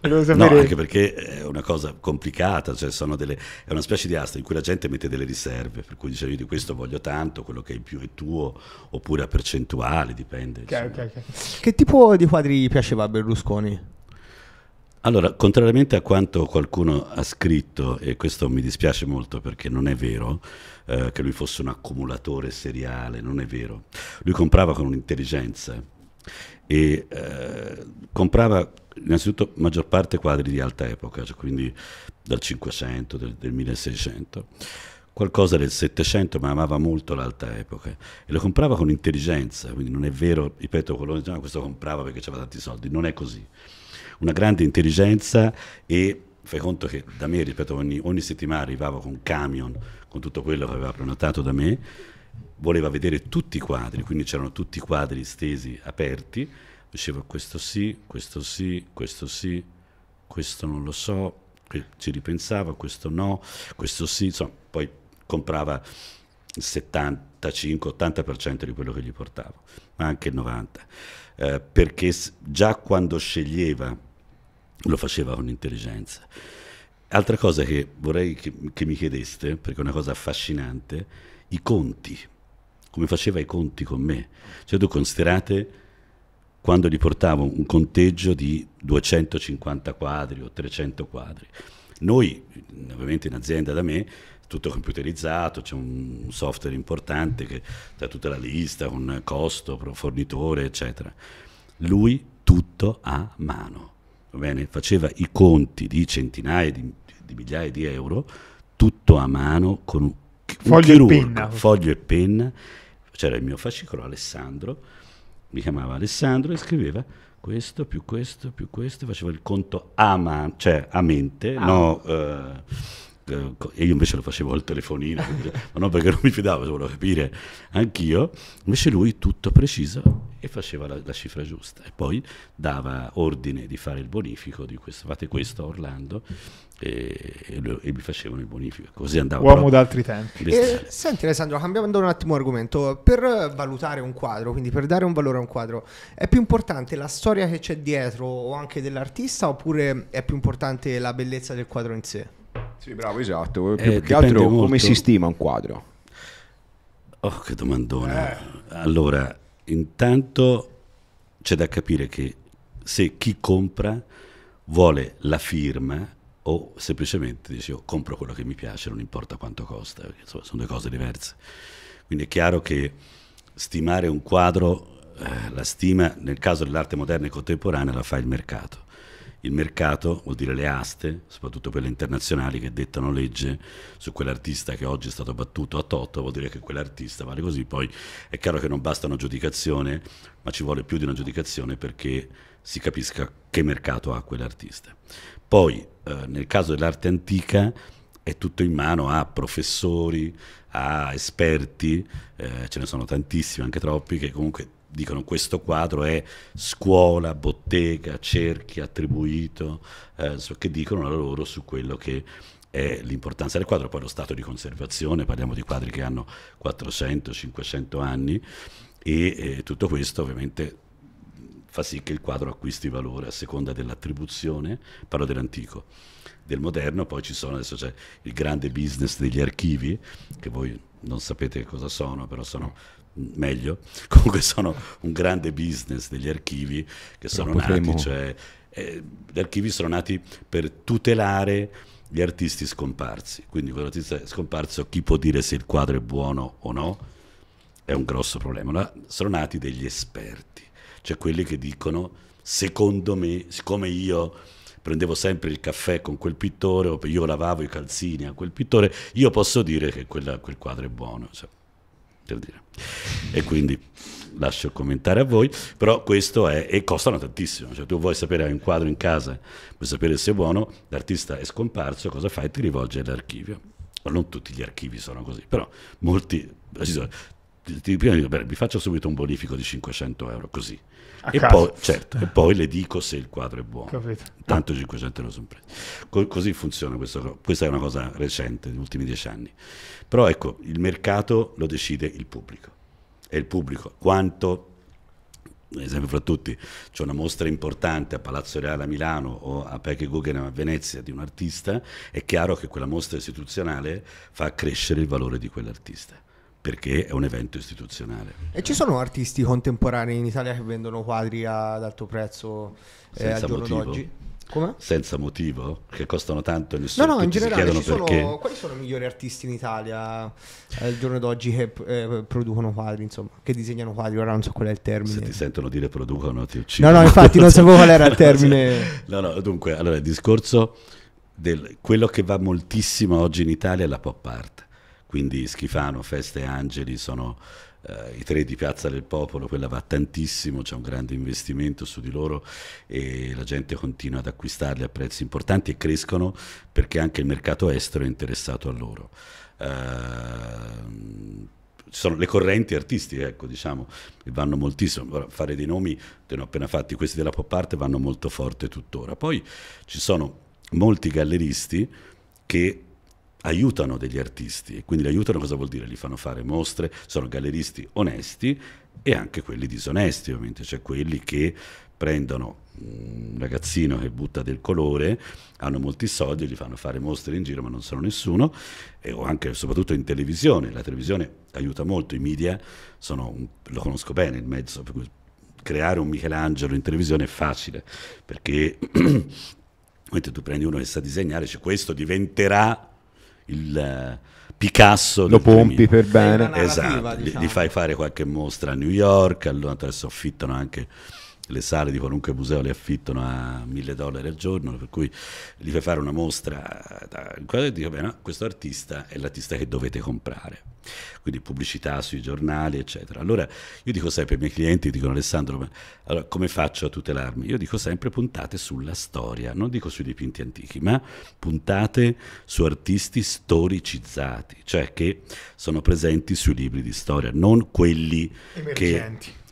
[SPEAKER 2] Devo sapere. No, anche
[SPEAKER 1] perché è una cosa complicata, cioè delle, è una specie di asta in cui la gente mette delle riserve, per cui dice io di questo voglio tanto, quello che è in più è tuo, oppure a percentuale, dipende.
[SPEAKER 3] Okay, okay, okay. Che tipo di quadri piaceva a Berlusconi?
[SPEAKER 1] Allora, contrariamente a quanto qualcuno ha scritto, e questo mi dispiace molto perché non è vero, eh, che lui fosse un accumulatore seriale, non è vero. Lui comprava con un'intelligenza e eh, comprava innanzitutto maggior parte quadri di alta epoca, cioè quindi dal 500, del, del 1600, qualcosa del 700, ma amava molto l'alta epoca e lo comprava con intelligenza, quindi non è vero, ripeto, quello che ah, questo comprava perché aveva tanti soldi, non è così. Una grande intelligenza e fai conto che da me, ripeto, ogni, ogni settimana arrivavo con camion, con tutto quello che aveva prenotato da me, voleva vedere tutti i quadri, quindi c'erano tutti i quadri stesi aperti diceva questo sì, questo sì, questo sì, questo non lo so, ci ripensava, questo no, questo sì, insomma, poi comprava il 75-80% di quello che gli portavo, ma anche il 90%, eh, perché già quando sceglieva lo faceva con intelligenza. Altra cosa che vorrei che, che mi chiedeste, perché è una cosa affascinante, i conti, come faceva i conti con me. Cioè tu considerate quando gli portavo un conteggio di 250 quadri o 300 quadri. Noi, ovviamente in azienda da me, tutto computerizzato, c'è un software importante che dà tutta la lista con costo, fornitore, eccetera. Lui tutto a mano, va bene? Faceva i conti di centinaia di, di migliaia di euro, tutto a mano con un, un foglio chirurgo, e penna. foglio e penna. C'era il mio fascicolo Alessandro, mi chiamava Alessandro e scriveva questo più questo più questo, faceva il conto a, man- cioè a mente, ah. no... Eh, e eh, io invece lo facevo al telefonino, ma non perché non mi fidavo, volevo capire anch'io, invece lui tutto preciso e faceva la, la, cifra giusta e poi dava ordine di fare il bonifico, di questo, fate questo a Orlando e, e, lui, e mi facevano il bonifico, così andava. Uomo d'altri tempi. Eh,
[SPEAKER 3] senti Alessandro, cambiando un attimo argomento, per valutare un quadro, quindi per dare un valore a un quadro, è più importante la storia che c'è dietro o anche dell'artista oppure è più importante la bellezza del quadro in sé? Sì, bravo,
[SPEAKER 4] esatto. Più, eh, che altro molto. come si
[SPEAKER 1] stima un quadro? Oh, che domandona. Eh. Allora, intanto c'è da capire che se chi compra vuole la firma o semplicemente dice io compro quello che mi piace, non importa quanto costa, insomma, sono due cose diverse. Quindi è chiaro che stimare un quadro, eh, la stima nel caso dell'arte moderna e contemporanea la fa il mercato il mercato vuol dire le aste, soprattutto quelle internazionali che dettano legge su quell'artista che oggi è stato battuto a Toto, vuol dire che quell'artista vale così. Poi è chiaro che non basta una giudicazione, ma ci vuole più di una giudicazione perché si capisca che mercato ha quell'artista. Poi, eh, nel caso dell'arte antica, è tutto in mano a professori, a esperti, eh, ce ne sono tantissimi, anche troppi, che comunque dicono questo quadro è scuola, bottega, cerchi, attribuito, eh, che dicono la loro su quello che è l'importanza del quadro, poi lo stato di conservazione, parliamo di quadri che hanno 400-500 anni e eh, tutto questo ovviamente fa sì che il quadro acquisti valore a seconda dell'attribuzione, parlo dell'antico, del moderno, poi ci sono adesso c'è il grande business degli archivi, che voi non sapete cosa sono, però sono meglio, comunque sono un grande business degli archivi che sono potremmo... nati, cioè eh, gli archivi sono nati per tutelare gli artisti scomparsi, quindi con l'artista scomparso chi può dire se il quadro è buono o no? È un grosso problema, La, sono nati degli esperti, cioè quelli che dicono secondo me, siccome io prendevo sempre il caffè con quel pittore o io lavavo i calzini a quel pittore, io posso dire che quella, quel quadro è buono. Cioè per dire. E quindi lascio commentare a voi, però questo è, e costano tantissimo, cioè tu vuoi sapere, hai un quadro in casa, vuoi sapere se è buono, l'artista è scomparso, cosa fai? Ti rivolge all'archivio. Non tutti gli archivi sono così, però molti... Eh, prima vi faccio subito un bonifico di 500 euro, così e poi, certo, e eh. poi, le dico se il quadro è buono. Capito. Tanto 500 euro sono presi. Co- così funziona questo, Questa è una cosa recente, degli ultimi dieci anni. Però ecco, il mercato lo decide il pubblico. E il pubblico quanto ad esempio fra tutti, c'è una mostra importante a Palazzo Reale a Milano o a Peche Guggenheim a Venezia di un artista, è chiaro che quella mostra istituzionale fa crescere il valore di quell'artista perché è un evento istituzionale.
[SPEAKER 3] E ci sono artisti contemporanei in Italia che vendono quadri ad alto prezzo eh, al giorno motivo. d'oggi?
[SPEAKER 1] Come? Senza motivo? Che costano tanto e nessuno no, no, in generale, ci sono, perché.
[SPEAKER 3] Quali sono i migliori artisti in Italia al giorno d'oggi che eh, producono quadri, insomma, che disegnano quadri? Ora non so qual è il termine. Se ti sentono dire producono ti uccidono. No, no, infatti non sapevo qual era il termine. Cioè,
[SPEAKER 1] no, no, dunque, allora il discorso del quello che va moltissimo oggi in Italia è la pop art quindi Schifano, Feste Angeli sono eh, i tre di Piazza del Popolo, quella va tantissimo, c'è un grande investimento su di loro e la gente continua ad acquistarli a prezzi importanti e crescono perché anche il mercato estero è interessato a loro. Uh, sono le correnti artistiche, ecco, diciamo, che vanno moltissimo. Fare dei nomi, te ne ho appena fatti, questi della pop art vanno molto forte tuttora. Poi ci sono molti galleristi che aiutano degli artisti e quindi li aiutano cosa vuol dire? Li fanno fare mostre, sono galleristi onesti e anche quelli disonesti ovviamente, cioè quelli che prendono un ragazzino che butta del colore, hanno molti soldi, gli fanno fare mostre in giro ma non sono nessuno, e, o anche soprattutto in televisione, la televisione aiuta molto, i media sono, un, lo conosco bene il mezzo, per cui creare un Michelangelo in televisione è facile, perché mentre tu prendi uno che sa disegnare, cioè questo diventerà il eh, Picasso lo pompi 2000. per bene esatto, diciamo. gli, fai fare qualche mostra a New York allora te soffittano anche le sale di qualunque museo le affittano a mille dollari al giorno, per cui gli fai fare una mostra, e dico, beh, no, questo artista è l'artista che dovete comprare, quindi pubblicità sui giornali, eccetera. Allora io dico sempre ai miei clienti, dicono Alessandro, ma, allora, come faccio a tutelarmi? Io dico sempre puntate sulla storia, non dico sui dipinti antichi, ma puntate su artisti storicizzati, cioè che sono presenti sui libri di storia, non quelli Emergenti. che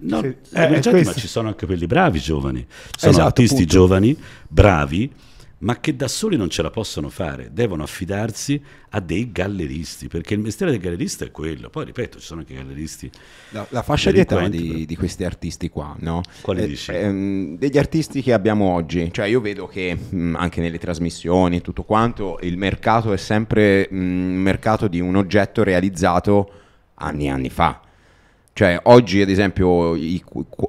[SPEAKER 2] No, se, eh, ma ci
[SPEAKER 1] sono anche quelli bravi giovani, sono esatto, artisti punto. giovani, bravi, ma che da soli non ce la possono fare, devono affidarsi a dei galleristi, perché il mestiere del gallerista è quello. Poi ripeto, ci sono anche i galleristi. No, la fascia di età di, di, questi artisti qua, no? Quali eh, dici? Ehm,
[SPEAKER 4] degli artisti che abbiamo oggi, cioè io vedo che mh, mm, anche nelle trasmissioni e tutto quanto, il mercato è sempre un mm, mercato di un oggetto realizzato anni e anni fa cioè, oggi, ad esempio, i,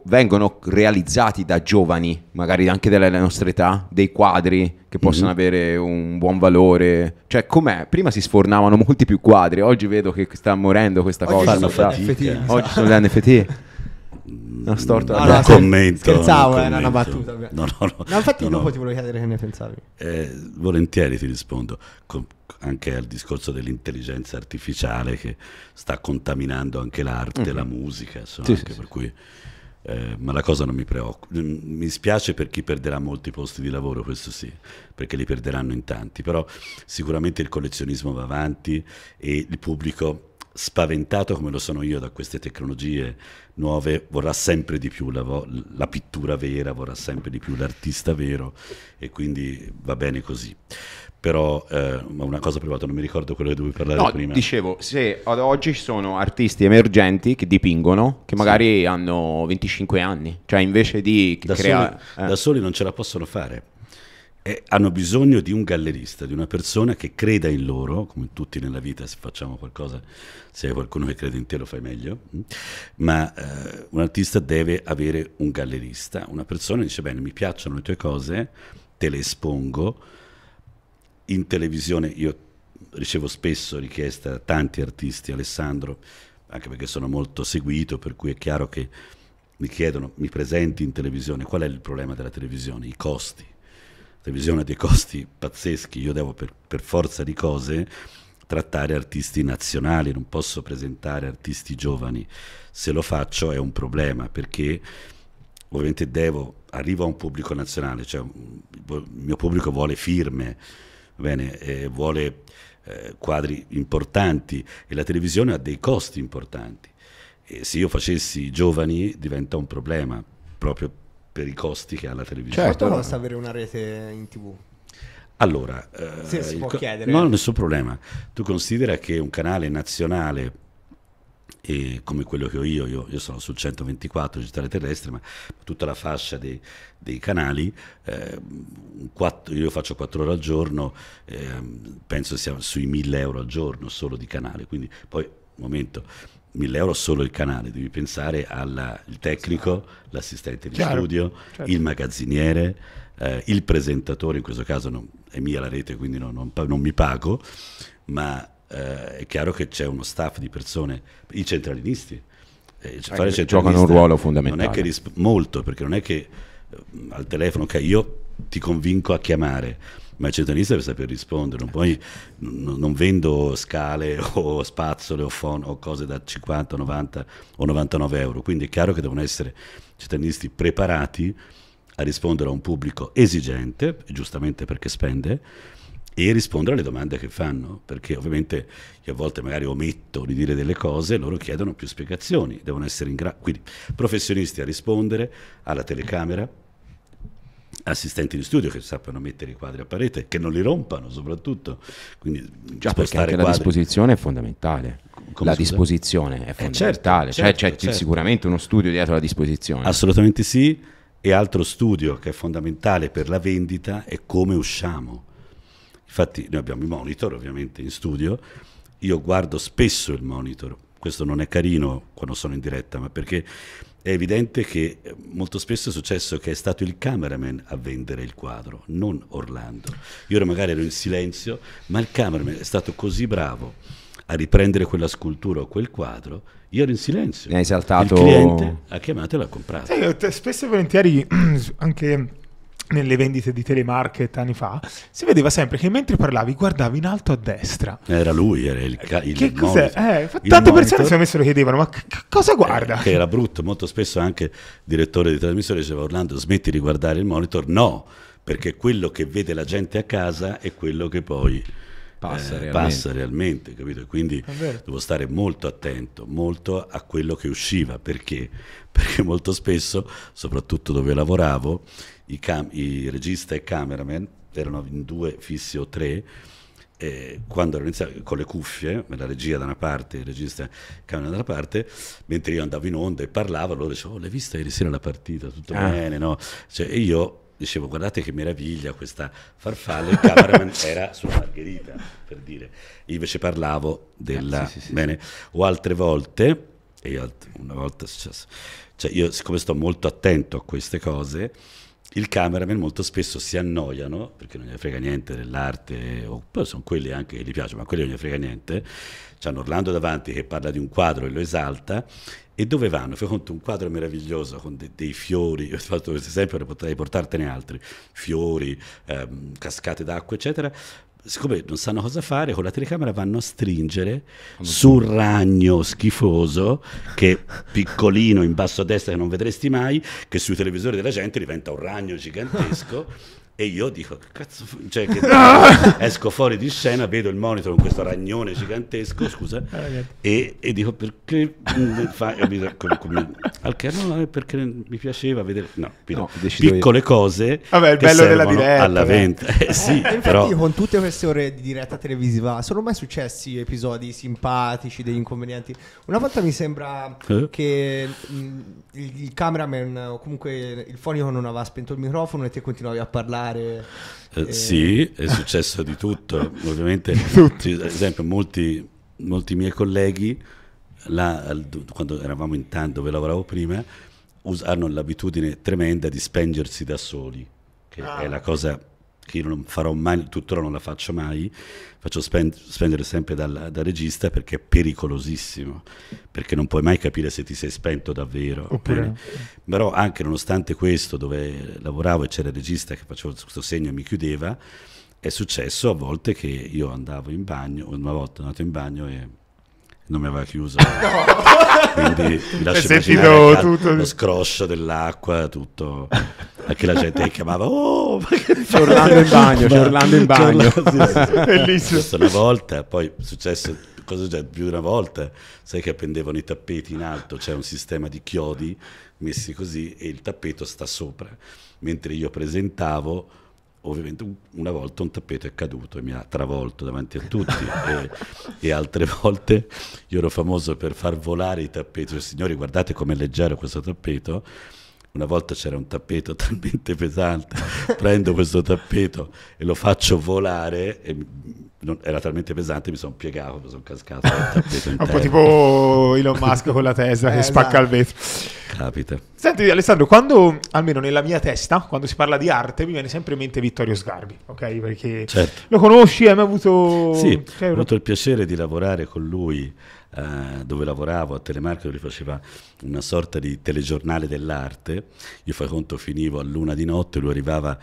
[SPEAKER 4] vengono realizzati da giovani, magari anche della nostra età, dei quadri che possono mm-hmm. avere un buon valore. Cioè, com'è? Prima si sfornavano molti più quadri, oggi vedo che sta morendo questa oggi cosa. Sono NFT, Oggi sono
[SPEAKER 1] le NFT. Una
[SPEAKER 4] storta. Mm, no, no, commento. Scherzavo, non commento. era
[SPEAKER 3] una battuta. No, no, no. no infatti no, dopo ti volevo chiedere che ne pensavi.
[SPEAKER 1] Eh, volentieri ti rispondo, con, anche al discorso dell'intelligenza artificiale che sta contaminando anche l'arte, mm. la musica, insomma, sì, sì, per sì. cui... Eh, ma la cosa non mi preoccupa. Mm, mi spiace per chi perderà molti posti di lavoro, questo sì, perché li perderanno in tanti, però sicuramente il collezionismo va avanti e il pubblico spaventato come lo sono io da queste tecnologie nuove, vorrà sempre di più la, vo- la, pittura vera, vorrà sempre di più l'artista vero e quindi va bene così. Però eh, una cosa privata, non mi ricordo quello che dovevi parlare no, prima.
[SPEAKER 4] Dicevo, se ad oggi ci sono
[SPEAKER 1] artisti emergenti che dipingono, che magari
[SPEAKER 4] sì. hanno 25 anni, cioè invece di da creare...
[SPEAKER 1] Soli, eh. Da soli non ce la possono fare e hanno bisogno di un gallerista, di una persona che creda in loro, come tutti nella vita, se facciamo qualcosa, se hai qualcuno che crede in te lo fai meglio, mm? ma eh, un artista deve avere un gallerista, una persona che dice bene, mi piacciono le tue cose, te le espongo, in televisione io ricevo spesso richieste da tanti artisti, Alessandro, anche perché sono molto seguito, per cui è chiaro che mi chiedono, mi presenti in televisione, qual è il problema della televisione? I costi televisione ha dei costi pazzeschi, io devo per, per forza di cose trattare artisti nazionali, non posso presentare artisti giovani, se lo faccio è un problema perché ovviamente devo, arrivo a un pubblico nazionale, cioè mm, il mio pubblico vuole firme, bene, eh, vuole eh, quadri importanti e la televisione ha dei costi importanti. E se io facessi i giovani diventa un problema proprio per i costi che ha la televisione. Certo, Quanto costa
[SPEAKER 3] avere una rete in tv? Allora, eh, se eh, si può co- chiedere. No, nessun
[SPEAKER 1] problema. Tu considera che un canale nazionale e eh, come quello che ho io, io, io sono sul 124 digitale terrestre, ma tutta la fascia dei, dei canali, eh, quattro, io faccio 4 ore al giorno, eh, penso sia sui 1000 euro al giorno solo di canale, quindi poi, un momento, 1000 euro solo il canale, devi pensare al tecnico, l'assistente di Chiaro, studio, certo. il magazziniere, eh, il presentatore, in questo caso non, è mia la rete quindi non, non, non mi pago, ma eh, è chiaro che c'è uno staff di persone, i centralinisti, eh, eh fare giocano un ruolo fondamentale. Non è che molto, perché non è che eh, al telefono, ok, io ti convinco a chiamare mercentarista per saper rispondere. Non, puoi, non vendo scale o spazzole o, phon, o cose da 50, 90 o 99 euro. Quindi è chiaro che devono essere cittadinisti preparati a rispondere a un pubblico esigente, giustamente perché spende, e rispondere alle domande che fanno, perché ovviamente io a volte magari ometto di dire delle cose, loro chiedono più spiegazioni, devono essere in grado, quindi professionisti a rispondere alla telecamera, assistenti di studio che sappiano mettere i quadri a parete, che non li rompano soprattutto. Quindi già spostare anche quadri... la disposizione è
[SPEAKER 4] fondamentale. Come la scusa? disposizione è fondamentale, eh certo, cioè certo, c'è certo.
[SPEAKER 1] sicuramente uno studio dietro la disposizione. Assolutamente sì, e altro studio che è fondamentale per la vendita è come usciamo. Infatti noi abbiamo i monitor ovviamente in studio, io guardo spesso il monitor questo non è carino quando sono in diretta, ma perché è evidente che molto spesso è successo che è stato il cameraman a vendere il quadro, non Orlando. Io ero magari ero in silenzio, ma il cameraman è stato così bravo a riprendere quella scultura o quel quadro, io ero in silenzio. Mi hai saltato. Il cliente ha chiamato e l'ha comprato.
[SPEAKER 2] Sì, spesso e volentieri anche nelle vendite di telemarket anni fa, si vedeva sempre che mentre parlavi guardavi in alto a destra.
[SPEAKER 1] Era lui, era il, ca- il che cos'è? Eh, tante persone secondo
[SPEAKER 2] me se lo chiedevano, ma c-
[SPEAKER 1] cosa eh, guarda? Eh, che era brutto, molto spesso anche il direttore di trasmissione diceva Orlando smetti di guardare il monitor, no, perché quello che vede la gente a casa è quello che poi... Passa, eh, realmente. passa realmente, capito? quindi devo stare molto attento, molto a quello che usciva, perché? Perché molto spesso, soprattutto dove lavoravo, i, cam- i regista e cameraman erano in due fissi o tre eh, quando ero iniziato con le cuffie, la regia da una parte, il regista il camera dall'altra parte, mentre io andavo in onda e parlavo, loro dicevano, oh, l'hai vista ieri sera la partita, tutto ah. bene, no? Cioè, e io dicevo, guardate che meraviglia questa farfalla, il cameraman era sulla margherita, per dire. Io invece parlavo della... Ah, sì, sì, sì. Bene, o altre volte, e una volta è successo, cioè io siccome sto molto attento a queste cose, il cameraman molto spesso si annoiano, perché non gli frega niente dell'arte, o poi sono quelli anche che gli piacciono, ma quelli non gli frega niente, c'hanno Orlando davanti che parla di un quadro e lo esalta, e dove vanno? Fai conto un quadro meraviglioso con de dei fiori, ho fatto questo esempio, potrei portartene altri, fiori, ehm, cascate d'acqua, eccetera, siccome non sanno cosa fare, con la telecamera vanno a stringere Come sul tu. ragno schifoso, che piccolino in basso a destra che non vedresti mai, che sui televisori della gente diventa un ragno gigantesco. E io dico, che cazzo, cioè, che esco fuori di scena, vedo il monitor con questo ragnone gigantesco, scusa, eh, e, e, dico perché fa, mi, con, con, al che no, perché mi piaceva vedere, no, no piccole io. cose Vabbè, il bello della diretta, alla venta. Eh, eh, eh, infatti però... io
[SPEAKER 3] con tutte queste ore di diretta televisiva sono mai successi episodi simpatici, degli inconvenienti. Una volta mi sembra eh? che mh, mm, il, il cameraman o comunque il fonico non aveva spento il microfono e te continuavi a parlare fare. Eh, eh,
[SPEAKER 1] Sì, è successo di tutto, ovviamente. Tutti. Ad esempio, molti, molti miei colleghi, là, quando eravamo in TAN dove lavoravo prima, hanno l'abitudine tremenda di spengersi da soli, che ah. è la cosa che io non farò mai, tuttora non la faccio mai, faccio spend, spendere sempre dal, da regista perché è pericolosissimo, perché non puoi mai capire se ti sei spento davvero. Okay. Eh, però anche nonostante questo, dove lavoravo e c'era il regista che faceva questo segno e mi chiudeva, è successo a volte che io andavo in bagno, una volta sono andato in bagno e non mi aveva chiuso. No. Quindi mi lascio immaginare tutto. lo scroscio dell'acqua, tutto. Anche la gente che chiamava, oh, ma Orlando in bagno, ma, Orlando in bagno. sì, sì, sì. Bellissimo. Questo una volta, poi è successo cosa già più di una volta, sai che appendevano i tappeti in alto, c'è un sistema di chiodi messi così e il tappeto sta sopra, mentre io presentavo ovviamente una volta un tappeto è caduto e mi ha travolto davanti a tutti e, e, altre volte io ero famoso per far volare i tappeti, signori guardate com'è leggero questo tappeto una volta c'era un tappeto talmente pesante, prendo questo tappeto e lo faccio volare, non, era talmente pesante mi sono piegato, mi sono cascato dal tappeto interno. un po' tipo
[SPEAKER 2] Elon Musk con la Tesla che eh, spacca esatto. il vetro. Capita. Senti Alessandro, quando, almeno nella mia testa, quando si parla di arte, mi viene sempre in mente Vittorio Sgarbi, ok? Perché certo. lo conosci, hai mai avuto... Sì, cioè, ho avuto
[SPEAKER 1] il piacere di lavorare con lui eh, dove lavoravo a Telemarco, dove faceva una sorta di telegiornale dell'arte, io fai conto finivo a luna di notte, lui arrivava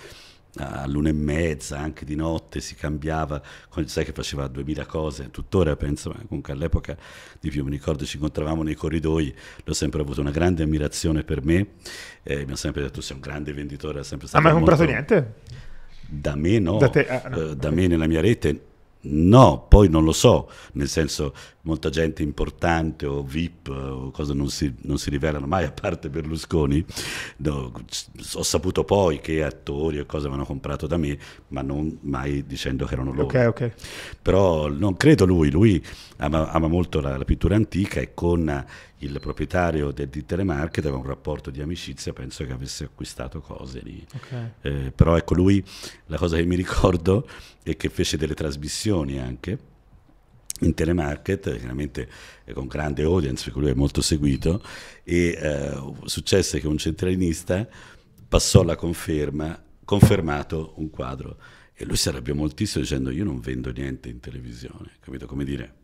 [SPEAKER 1] a luna e mezza, anche di notte, si cambiava, sai che faceva duemila cose, tuttora penso, ma comunque all'epoca di più mi ricordo ci incontravamo nei corridoi, l'ho sempre avuto una grande ammirazione per me, eh, mi ha sempre detto tu sei un grande venditore, ha
[SPEAKER 2] sempre stato... ma hai comprato niente?
[SPEAKER 1] Da me no, te, ah, no. Eh, da me nella mia rete No, poi non lo so, nel senso molta gente importante o VIP eh, o cose non si, non si rivelano mai a parte Berlusconi, no, ho saputo poi che attori o cose avevano comprato da me, ma non mai dicendo che erano loro. Okay, okay. Però non credo lui, lui ama, ama molto la, la, pittura antica e con il proprietario de, di Telemarket aveva un rapporto di amicizia, penso che avesse acquistato cose lì. Okay. Eh, però ecco lui, la cosa che mi ricordo è che fece delle trasmissioni anche in telemarket, eh, chiaramente eh, con grande audience, per cui lui è molto seguito, e eh, successe che un centralinista passò la conferma, confermato un quadro, e lui si arrabbiò moltissimo dicendo io non vendo niente in televisione, capito? Come dire,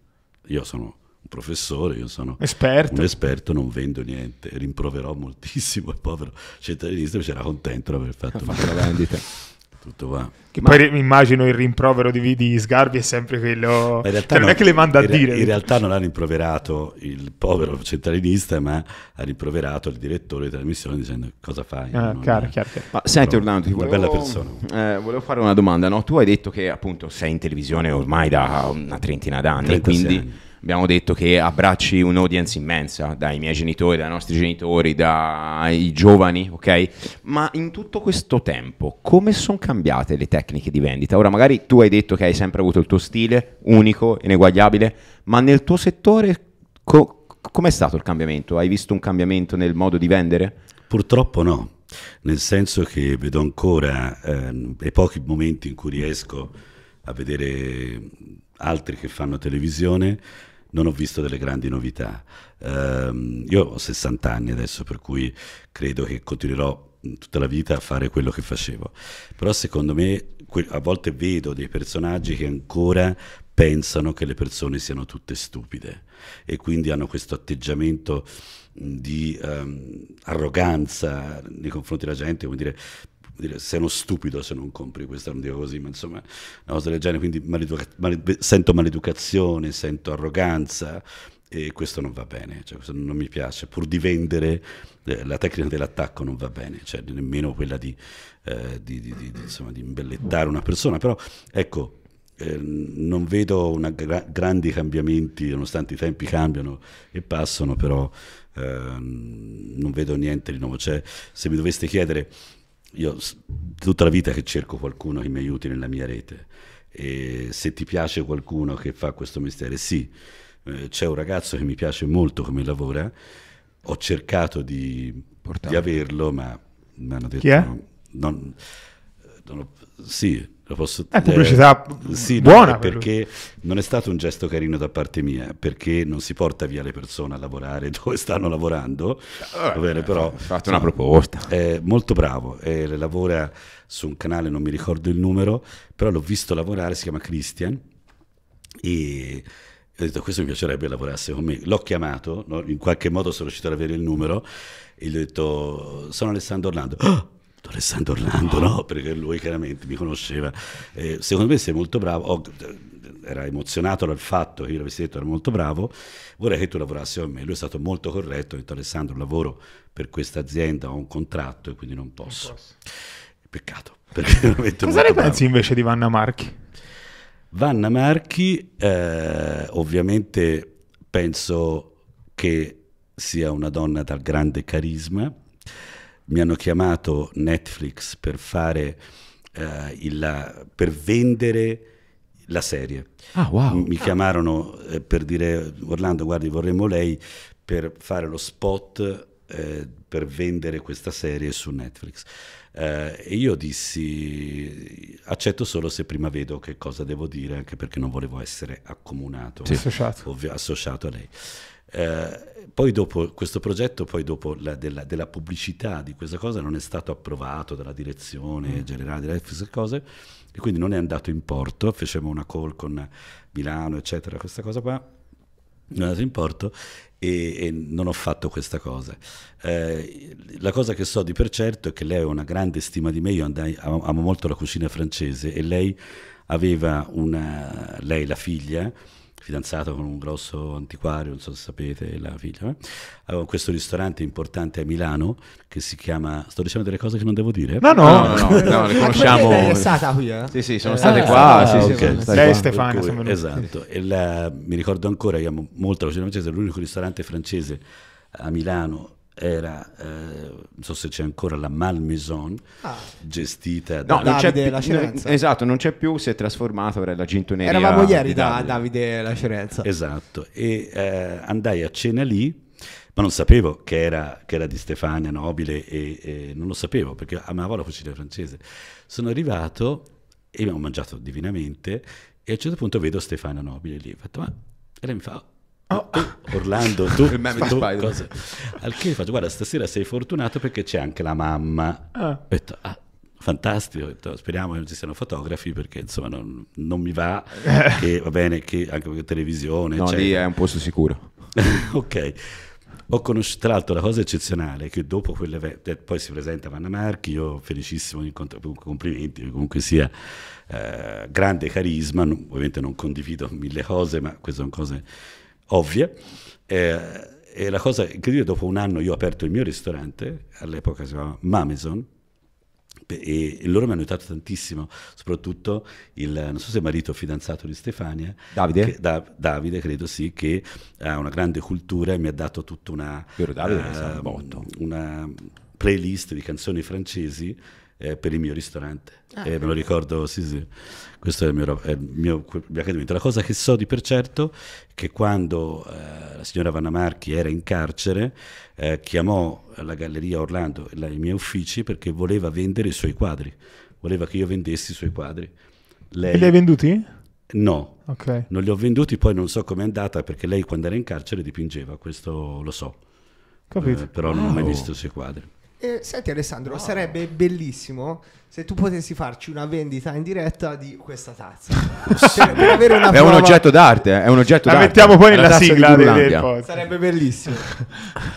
[SPEAKER 1] io sono professore, io sono
[SPEAKER 2] esperto. un
[SPEAKER 1] esperto, non vendo niente, rimproverò moltissimo il povero centralinista, c'era contento di aver
[SPEAKER 2] fatto la vendita.
[SPEAKER 1] Tutto va.
[SPEAKER 2] Che poi ri- immagino il rimprovero di, di Sgarbi è sempre quello. Cioè, non, non, è che le manda a in dire. in
[SPEAKER 1] realtà non ha rimproverato il povero centralinista, ma ha rimproverato il direttore di trasmissione dicendo cosa fai.
[SPEAKER 2] Ah, chiaro, è... chiaro, chiaro.
[SPEAKER 4] Ma senti, Orlando, ti volevo, bella persona. Eh, volevo fare una domanda. No? Tu hai detto che appunto sei in televisione ormai da una trentina d'anni, quindi. Anni abbiamo detto che abbracci un'audience immensa, dai miei genitori, dai nostri genitori, dai giovani, ok? Ma in tutto questo tempo, come sono cambiate le tecniche di vendita? Ora, magari tu hai detto che hai sempre avuto il tuo stile unico, ineguagliabile, ma nel tuo settore co- com'è stato il
[SPEAKER 1] cambiamento? Hai visto un cambiamento nel modo di vendere? Purtroppo no, nel senso che vedo ancora eh, i pochi momenti in cui riesco a vedere altri che fanno televisione non ho visto delle grandi novità. Um, io ho 60 anni adesso, per cui credo che continuerò tutta la vita a fare quello che facevo. Però secondo me a volte vedo dei personaggi che ancora pensano che le persone siano tutte stupide e quindi hanno questo atteggiamento di um, arroganza nei confronti della gente, come dire dire, sei uno stupido se non compri questa, non dico così, ma insomma, una cosa del genere, quindi maleduca- male- sento maleducazione, sento arroganza e questo non va bene, cioè, questo non mi piace, pur di vendere eh, la tecnica dell'attacco non va bene, cioè, nemmeno quella di, eh, di, di, di, insomma, di imbellettare una persona, però ecco, eh, non vedo una gra- grandi cambiamenti, nonostante i tempi cambiano e passano, però ehm, non vedo niente di nuovo. Cioè, se mi doveste chiedere io tutta la vita che cerco qualcuno che mi aiuti nella mia rete e se ti piace qualcuno che fa questo mestiere, sì, eh, c'è un ragazzo che mi piace molto come lavora, ho cercato di, di averlo ma mi hanno detto... Chi è? Non, eh, non, non, sì, lo posso eh, è pubblicità eh, sì, buona no, perché non è stato un gesto carino da parte mia perché non si porta via le persone a lavorare dove stanno lavorando eh, va bene eh, però fate una proposta è molto bravo eh, lavora su un canale non mi ricordo il numero però l'ho visto lavorare si chiama Christian e ho detto questo mi piacerebbe lavorasse con me l'ho chiamato no? in qualche modo sono riuscito ad avere il numero e gli ho detto sono Alessandro Orlando oh! Alessandro Orlando, no. no, perché lui chiaramente mi conosceva. Eh, secondo me sei molto bravo. Oh, era emozionato dal fatto che io l'avessi detto era molto bravo. Vorrei che tu lavorassi con me. Lui è stato molto corretto. Ha detto: Alessandro, lavoro per questa azienda, ho un contratto e quindi non posso. Non posso. Peccato. Cosa ne pensi
[SPEAKER 2] bravo. invece di Vanna Marchi? Vanna
[SPEAKER 1] Marchi, eh, ovviamente penso che sia una donna dal grande carisma mi hanno chiamato Netflix per fare eh, il, per vendere la serie. Ah, wow. Mi ah. chiamarono eh, per dire Orlando, guardi, vorremmo lei per fare lo spot eh, per vendere questa serie su Netflix. Eh, e io dissi, accetto solo se prima vedo che cosa devo dire, anche perché non volevo essere accomunato, sì. associato. Ovvio, associato a lei. Eh, poi dopo questo progetto, poi dopo la, della, della, pubblicità di questa cosa, non è stato approvato dalla direzione mm. generale di Netflix e cose, e quindi non è andato in porto. Facevamo una call con Milano, eccetera, questa cosa qua non è andato in porto e, e, non ho fatto questa cosa. Eh, la cosa che so di per certo è che lei ha una grande stima di me, io andai, amo, amo molto la cucina francese e lei aveva una, lei la figlia, fidanzato con un grosso antiquario, non so se sapete, la figlia, eh? avevo questo ristorante importante a Milano che si chiama, sto dicendo delle cose che non devo dire? No, no, no, no, no, no le conosciamo. È stata qui, eh? Sì, sì, sono eh, state ah, qua. Ah, sì, okay. sì, Lei e Stefania sono venuti. Esatto, sì. la, mi ricordo ancora, io amo molto la cucina francese, l'unico ristorante francese a Milano era, eh, non so se c'è ancora, la Malmaison, ah. gestita
[SPEAKER 3] da no, non Davide c'è, Lacerenza.
[SPEAKER 1] Esatto, non c'è più, si è trasformata per la gintoneria.
[SPEAKER 3] Eravamo ieri da
[SPEAKER 1] Davide Lacerenza. Esatto, e eh, andai a cena lì, ma non sapevo che era, che era di Stefania Nobile e, e, non lo sapevo perché amavo la cucina francese. Sono arrivato e abbiamo mangiato divinamente e a un certo punto vedo Stefania Nobile lì, ho fatto ma... E lei mi fa, oh, Oh. Orlando, tu, il meme tu cosa? Al che faccio, guarda, stasera sei fortunato perché c'è anche la mamma. Ah. Ho detto, ah, fantastico, detto, speriamo che non ci siano fotografi perché insomma non, non mi va, eh. che, va bene, che anche perché televisione... No, eccetera. lì è
[SPEAKER 4] un posto sicuro.
[SPEAKER 1] ok. Ho conosciuto, tra l'altro, la cosa eccezionale che dopo quell'evento, poi si presenta Vanna Marchi, io felicissimo, di incontro, complimenti, comunque sia eh, grande carisma, non, ovviamente non condivido mille cose, ma queste sono cose ovvie. Eh, e la cosa incredibile, dopo un anno io ho aperto il mio ristorante, all'epoca si chiamava Mamison, e loro mi hanno aiutato tantissimo, soprattutto il, non so se marito o fidanzato di Stefania, Davide, che, da, Davide credo sì, che ha una grande cultura e mi ha dato tutta una, uh, una playlist di canzoni francesi eh, per il mio ristorante. Ah, eh, me lo ecco. ricordo, sì, sì. Questo è il mio, è il mio, mio accadimento. La cosa che so di per certo è che quando eh, la signora Vanna Marchi era in carcere, eh, chiamò la Galleria Orlando e i miei uffici perché voleva vendere i suoi quadri. Voleva che io vendessi i suoi quadri. Lei... Li hai venduti? No, okay. non li ho venduti, poi non so com'è andata perché lei quando era in carcere dipingeva, questo lo so. Capito. Eh, però non ah, ho mai visto i suoi quadri.
[SPEAKER 3] Eh, senti Alessandro, wow. sarebbe bellissimo se tu potessi farci una vendita in diretta di questa tazza. cioè, è prova... un oggetto
[SPEAKER 4] d'arte, eh, è un oggetto La d'arte. mettiamo poi nella sigla del, del
[SPEAKER 3] podcast. Sarebbe bellissimo.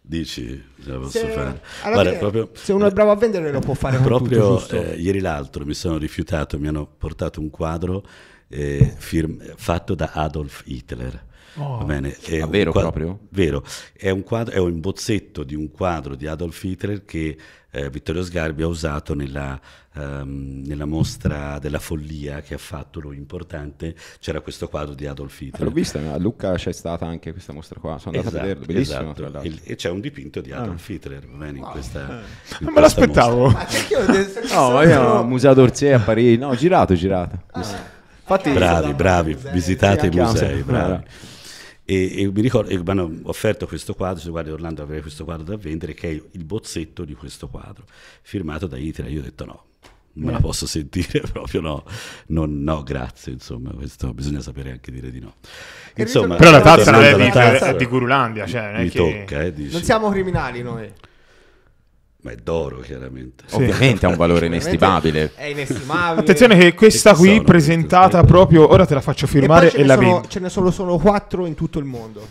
[SPEAKER 1] Dici, la posso se, fare. Guarda,
[SPEAKER 3] fine, proprio, se uno è bravo a vendere lo può fare. Proprio tutto, eh,
[SPEAKER 1] ieri l'altro mi sono rifiutato, mi hanno portato un quadro eh, firm, fatto da Adolf Hitler Oh, Va bene, è, ah, vero quadro, proprio? Vero, è un, quadro, è un bozzetto di un quadro di Adolf Hitler che eh, Vittorio Sgarbi ha usato nella, um, nella, mostra della follia che ha fatto lui importante, c'era questo quadro di Adolf ah, Hitler. l'ho
[SPEAKER 4] vista, a Lucca c'è stata anche questa
[SPEAKER 1] mostra qua, sono andato esatto, a vederlo, bellissimo. Esatto. E, e, c'è un dipinto di ah. Adolf ah. Hitler, bene, in questa, eh. in Non me l'aspettavo. Ma no, ma no,
[SPEAKER 4] Museo d'Orsay a Parigi, no, girato, girato.
[SPEAKER 1] Ah. Infatti, bravi, bravi, bravi, visitate i musei, bravi. E, e mi ricordo, e mi hanno offerto questo quadro, se guardi Orlando avrei questo quadro da vendere, che è il bozzetto di questo quadro, firmato da Itera. Io ho detto no, non eh. la posso sentire proprio no, non, no grazie insomma questo bisogna sapere anche dire di no insomma, però la tazza non è di, tazza, di Gurulandia cioè, non, mi che... tocca, eh, non
[SPEAKER 3] siamo criminali noi
[SPEAKER 1] ma è d'oro, chiaramente. Sì. Ovviamente
[SPEAKER 2] ha un valore inestimabile. È inestimabile. Attenzione che questa che qui, sono, presentata proprio... Ora te la faccio firmare e, e la sono,
[SPEAKER 3] Ce ne sono solo quattro in tutto il mondo.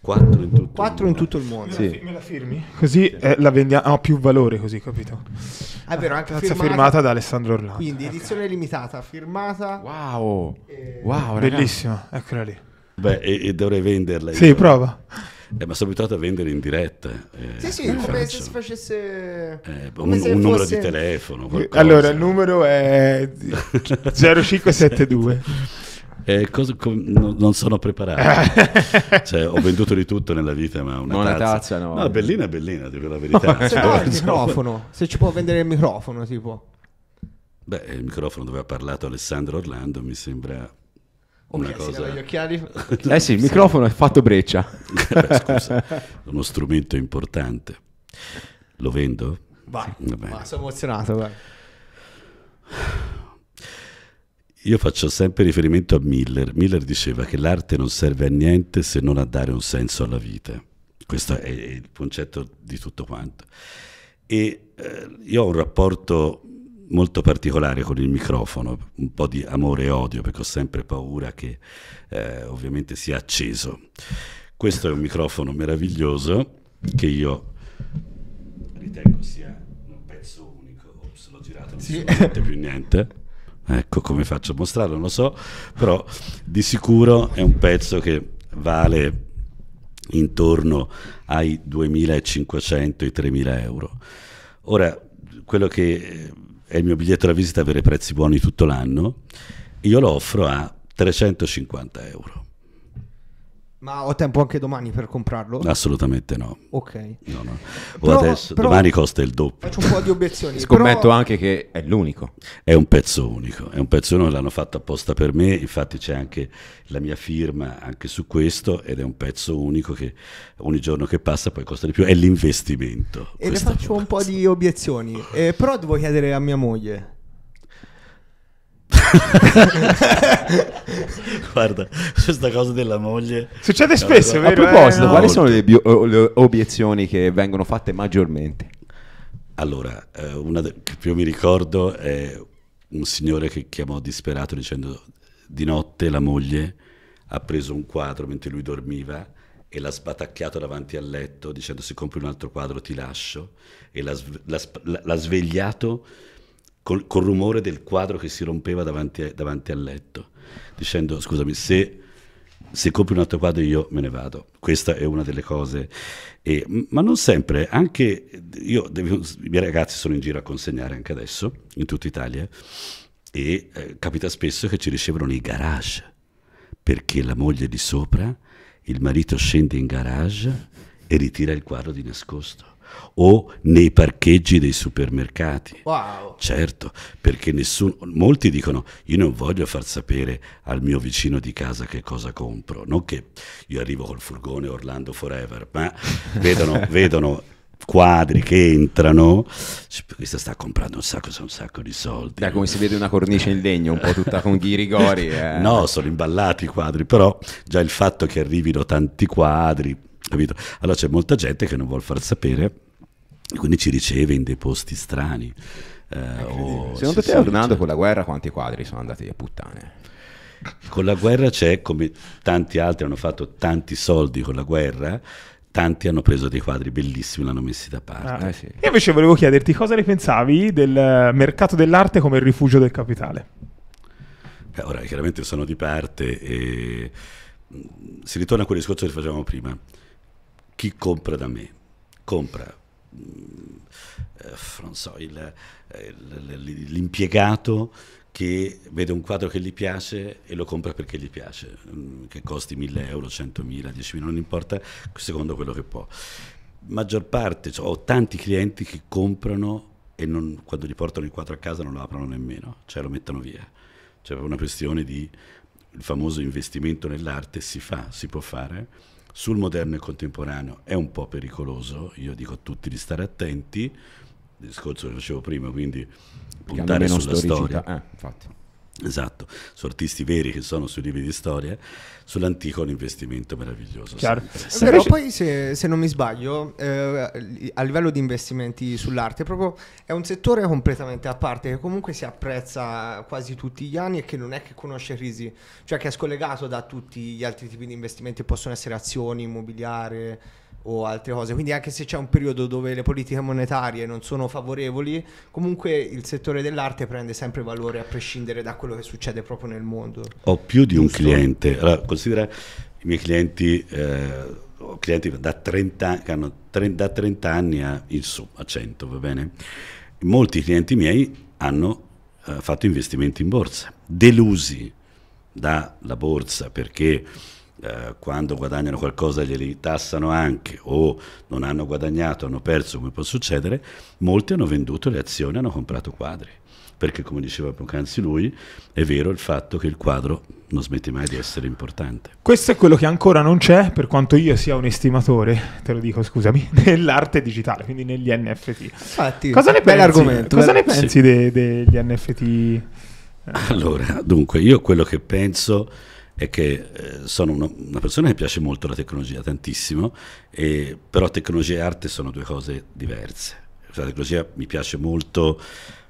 [SPEAKER 3] Quattro in tutto, Quattro in tutto il mondo. Sì. Me, la, me la, firmi?
[SPEAKER 2] Così sì. eh, la vendiamo... Ha più valore così, capito? Ah, è vero, anche Tazza firmata, firmata da Alessandro Orlando.
[SPEAKER 3] Quindi edizione okay. limitata, firmata. Wow!
[SPEAKER 1] E...
[SPEAKER 2] Wow, Bellissima, eccola lì. Beh, e, e
[SPEAKER 1] dovrei venderla. Sì, prova. Eh, ma sono abituato a vendere in diretta. Eh, sì, sì, come faccio. se si
[SPEAKER 3] facesse
[SPEAKER 2] eh,
[SPEAKER 1] un, un fosse... numero di telefono. Qualcosa. Allora,
[SPEAKER 2] il numero è 0572.
[SPEAKER 1] Eh, cosa, com, non sono preparato. cioè, ho venduto di tutto nella vita, ma una, una tazza, tazza. no. no bellina, bellina, dico la verità. se, no, il cioè, microfono,
[SPEAKER 3] se ci può vendere il microfono, tipo.
[SPEAKER 1] Beh, il microfono dove ha parlato Alessandro Orlando mi sembra
[SPEAKER 3] una cosa... gli occhiali? Eh sì, il
[SPEAKER 1] microfono è fatto breccia. scusa, uno strumento importante. Lo vendo?
[SPEAKER 3] Vai, va, sono emozionato. Vai.
[SPEAKER 1] Io faccio sempre riferimento a Miller. Miller diceva che l'arte non serve a niente se non a dare un senso alla vita. Questo è il concetto di tutto quanto. E eh, io ho un rapporto molto particolare con il microfono, un po' di amore e odio perché ho sempre paura che eh, ovviamente sia acceso. Questo è un microfono meraviglioso che io ritengo sia un pezzo unico, se l'ho girato, non sì. niente più niente. Ecco come faccio a mostrarlo, non lo so, però di sicuro è un pezzo che vale intorno ai 2.500-3.000 euro. Ora, quello che è il mio biglietto da visita avere prezzi buoni tutto l'anno, io lo offro a 350 euro.
[SPEAKER 3] Ma ho tempo anche domani per comprarlo?
[SPEAKER 1] Assolutamente no. Ok. No, no. Però, adesso, però, domani costa il doppio. Faccio un po' di obiezioni. Scommetto però... anche che è l'unico. È un pezzo unico, è un pezzo unico, l'hanno fatto apposta per me, infatti c'è anche la mia firma anche su questo ed è un pezzo unico che ogni giorno che passa poi costa di più, è l'investimento.
[SPEAKER 3] E le faccio un po' di obiezioni, eh, però devo chiedere a mia moglie. Guarda, questa cosa della moglie succede spesso. vero, a proposito, eh, quali no, sono le,
[SPEAKER 4] bio-
[SPEAKER 1] le, obiezioni che vengono fatte maggiormente? Allora, eh, una de- che più mi ricordo è un signore che chiamò disperato dicendo di notte la moglie ha preso un quadro mentre lui dormiva e l'ha sbatacchiato davanti al letto dicendo se compri un altro quadro ti lascio e l'ha, l'ha, l'ha svegliato col, col rumore del quadro che si rompeva davanti, a, davanti al letto, dicendo scusami se, se compri un altro quadro io me ne vado. Questa è una delle cose, e, ma non sempre, anche io, i miei ragazzi sono in giro a consegnare anche adesso, in tutta Italia, e eh, capita spesso che ci ricevono nei garage, perché la moglie di sopra, il marito scende in garage e ritira il quadro di nascosto o nei parcheggi dei supermercati. Wow. Certo, perché nessuno, molti dicono io non voglio far sapere al mio vicino di casa che cosa compro, non che io arrivo col furgone Orlando Forever, ma vedono, vedono quadri che entrano, questa sta comprando un sacco, un sacco di soldi. Da come si vede una cornice in legno, un po' tutta con ghirigori. Eh. No, sono imballati i quadri, però già il fatto che arrivino tanti quadri, capito? Allora c'è molta gente che non vuol far sapere e quindi ci riceve in dei posti strani. Eh, oh, Secondo sì, te, Orlando, sì, con la guerra quanti quadri sono andati a puttane? Con la guerra c'è, come tanti altri hanno fatto tanti soldi con la guerra, tanti hanno preso dei quadri bellissimi e l'hanno messi da
[SPEAKER 2] parte. Ah, eh sì. Io invece volevo chiederti cosa ne pensavi del mercato dell'arte come rifugio del capitale?
[SPEAKER 1] Beh, ora, chiaramente sono di parte e mm, si ritorna a quel discorso che facevamo prima. Chi compra da me? Compra eh, so, il, eh, il, l'impiegato che vede un quadro che gli piace e lo compra perché gli piace, mm, che costi 1000 euro, 100.000, 10.000, non importa, secondo quello che può. Maggior parte, cioè, ho tanti clienti che comprano e non, quando gli portano il quadro a casa non lo aprono nemmeno, cioè lo mettono via. C'è cioè, una questione di il famoso investimento nell'arte si fa, si può fare, sul moderno e contemporaneo è un po' pericoloso, io dico a tutti di stare attenti, il discorso che facevo prima, quindi puntare sulla storia. Eh, infatti Esatto, su artisti veri che sono sui libri di storia, sull'antico è un investimento meraviglioso. Chiaro.
[SPEAKER 3] Sempre. Però poi se, se, non mi sbaglio, eh, a livello di investimenti sull'arte, proprio è un settore completamente a parte che comunque si apprezza quasi tutti gli anni e che non è che conosce crisi, cioè che è scollegato da tutti gli altri tipi di investimenti, possono essere azioni, immobiliare o altre cose. Quindi anche se c'è un periodo dove le politiche monetarie non sono favorevoli, comunque il settore dell'arte prende sempre valore a prescindere da quello che succede proprio nel mondo.
[SPEAKER 1] Ho più di Giusto? un cliente, allora, considera i miei clienti, eh, clienti da 30, che hanno tre, da 30 anni a, in su, a 100, va bene? Molti clienti miei hanno eh, fatto investimenti in borsa, delusi dalla borsa perché eh, quando guadagnano qualcosa glieli tassano anche o non hanno guadagnato, hanno perso come può succedere, molti hanno venduto le azioni, hanno comprato quadri perché come diceva poc'anzi lui, è vero il fatto che il quadro non smette mai di essere importante.
[SPEAKER 2] Questo è quello che ancora non c'è, per quanto io sia un estimatore, te lo dico scusami, nell'arte digitale, quindi negli NFT. Infatti, cosa ne pensi, cosa ne pensi sì. de, degli NFT? Allora,
[SPEAKER 1] dunque, io quello che penso è che eh, sono una, una, persona che piace molto la tecnologia, tantissimo, e, però tecnologia e arte sono due cose diverse. Cioè, la tecnologia mi piace molto.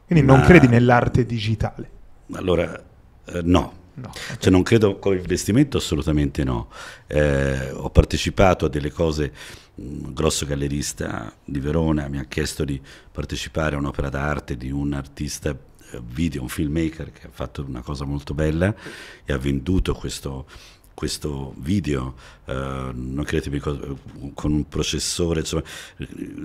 [SPEAKER 2] Quindi ma... non credi nell'arte digitale?
[SPEAKER 1] Allora, eh, no. no. Cioè, non credo come investimento assolutamente no. Eh, ho partecipato a delle cose, un grosso gallerista di Verona mi ha chiesto di partecipare a un'opera d'arte di un artista video, un filmmaker che ha fatto una cosa molto bella e ha venduto questo, questo video, eh, non credetemi, con un processore insomma,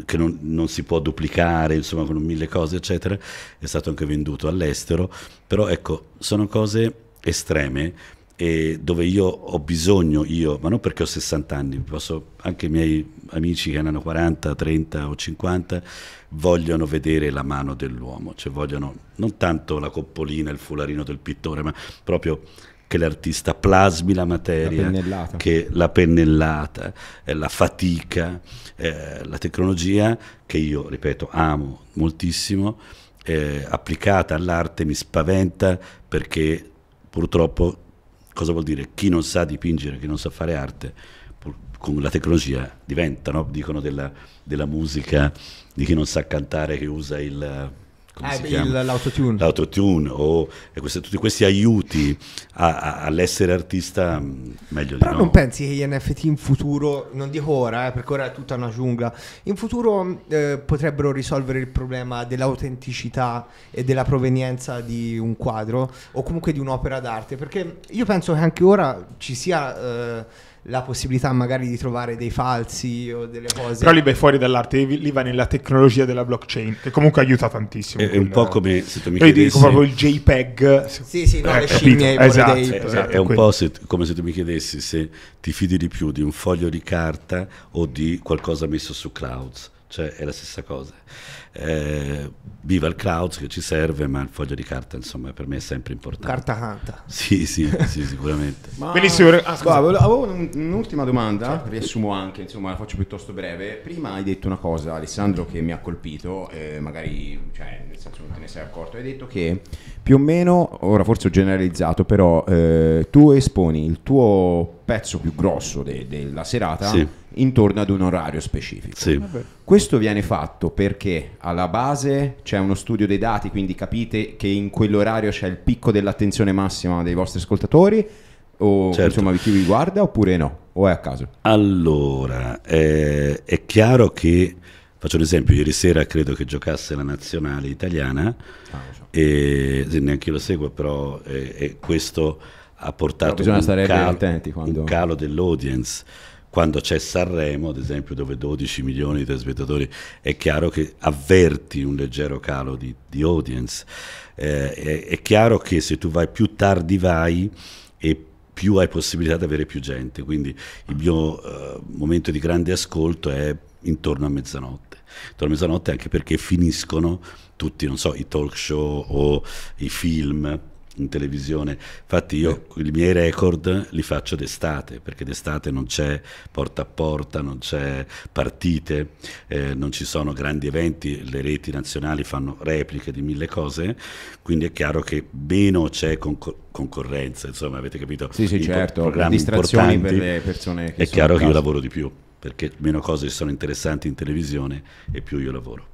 [SPEAKER 1] che non, non, si può duplicare, insomma, con mille cose, eccetera, è stato anche venduto all'estero, però ecco, sono cose estreme E dove io ho bisogno, io, ma non perché ho 60 anni, posso, anche i miei amici che ne hanno 40, 30 o 50, vogliono vedere la mano dell'uomo, cioè vogliono non tanto la coppolina, il fularino del pittore, ma proprio che l'artista plasmi la materia, la che la pennellata, eh, la fatica, eh, la tecnologia che io, ripeto, amo moltissimo, eh, applicata all'arte mi spaventa perché purtroppo cosa vuol dire? Chi non sa dipingere, chi non sa fare arte, con la tecnologia diventa, no? dicono della, della musica di chi non sa cantare che usa il eh, ah, l'autotune. l'autotune o queste, tutti questi aiuti a, a, all'essere artista mm, meglio però no. non
[SPEAKER 3] pensi che gli NFT in futuro non dico ora eh, perché ora è tutta una giungla in futuro mm, eh, potrebbero risolvere il problema dell'autenticità e della provenienza di un quadro o comunque di un'opera d'arte perché io penso che anche ora ci sia eh, la possibilità magari di trovare dei falsi o
[SPEAKER 2] delle cose. Però lì vai fuori dall'arte, lì va nella tecnologia della blockchain, che comunque aiuta tantissimo. È, quella... un po' come se tu mi chiedessi... dico proprio il JPEG. Sì, sì, no, eh, le ecco, scimmie esatto, eh, esatto, È un Quindi. po'
[SPEAKER 1] se, come se tu mi chiedessi se ti fidi di più di un foglio di carta o di qualcosa messo su clouds. Cioè, è la stessa cosa. Eh, viva il cloud che ci serve, ma il foglio di carta insomma per me è sempre importante. Carta canta. Sì, sì, sì sicuramente.
[SPEAKER 4] ma... Benissimo, ah, scusa. avevo
[SPEAKER 1] un'ultima domanda, certo. riassumo anche, insomma la faccio piuttosto
[SPEAKER 4] breve. Prima hai detto una cosa Alessandro che mi ha colpito, eh, magari cioè, nel senso non te ne sei accorto, hai detto che più o meno, ora forse ho generalizzato, però eh, tu esponi il tuo pezzo più grosso de- della serata sì. intorno ad un orario specifico. Sì. Questo viene fatto perché alla base c'è uno studio dei dati, quindi capite che in quell'orario c'è il picco dell'attenzione massima dei vostri ascoltatori o certo.
[SPEAKER 1] insomma chi vi guarda oppure no, o è a caso? Allora, eh, è chiaro che, faccio un esempio, ieri sera credo che giocasse la nazionale italiana, ah, so. e neanche io lo seguo, però eh, questo ha portato a un, cal- un calo dell'audience quando c'è Sanremo, ad esempio, dove 12 milioni di telespettatori, è chiaro che avverti un leggero calo di, di audience. Eh, è, è, chiaro che se tu vai più tardi vai e più hai possibilità di avere più gente, quindi il mio eh, momento di grande ascolto è intorno a mezzanotte. Intorno a mezzanotte anche perché finiscono tutti, non so, i talk show o i film in televisione. Infatti io eh. i miei record li faccio d'estate, perché d'estate non c'è porta a porta, non c'è partite, eh, non ci sono grandi eventi, le reti nazionali fanno repliche di mille cose, quindi è chiaro che meno c'è concorrenza concorrenza, insomma, avete capito? Sì, sì, I certo, distrazioni per le persone È chiaro che io lavoro di più, perché meno cose sono interessanti in televisione e più io lavoro.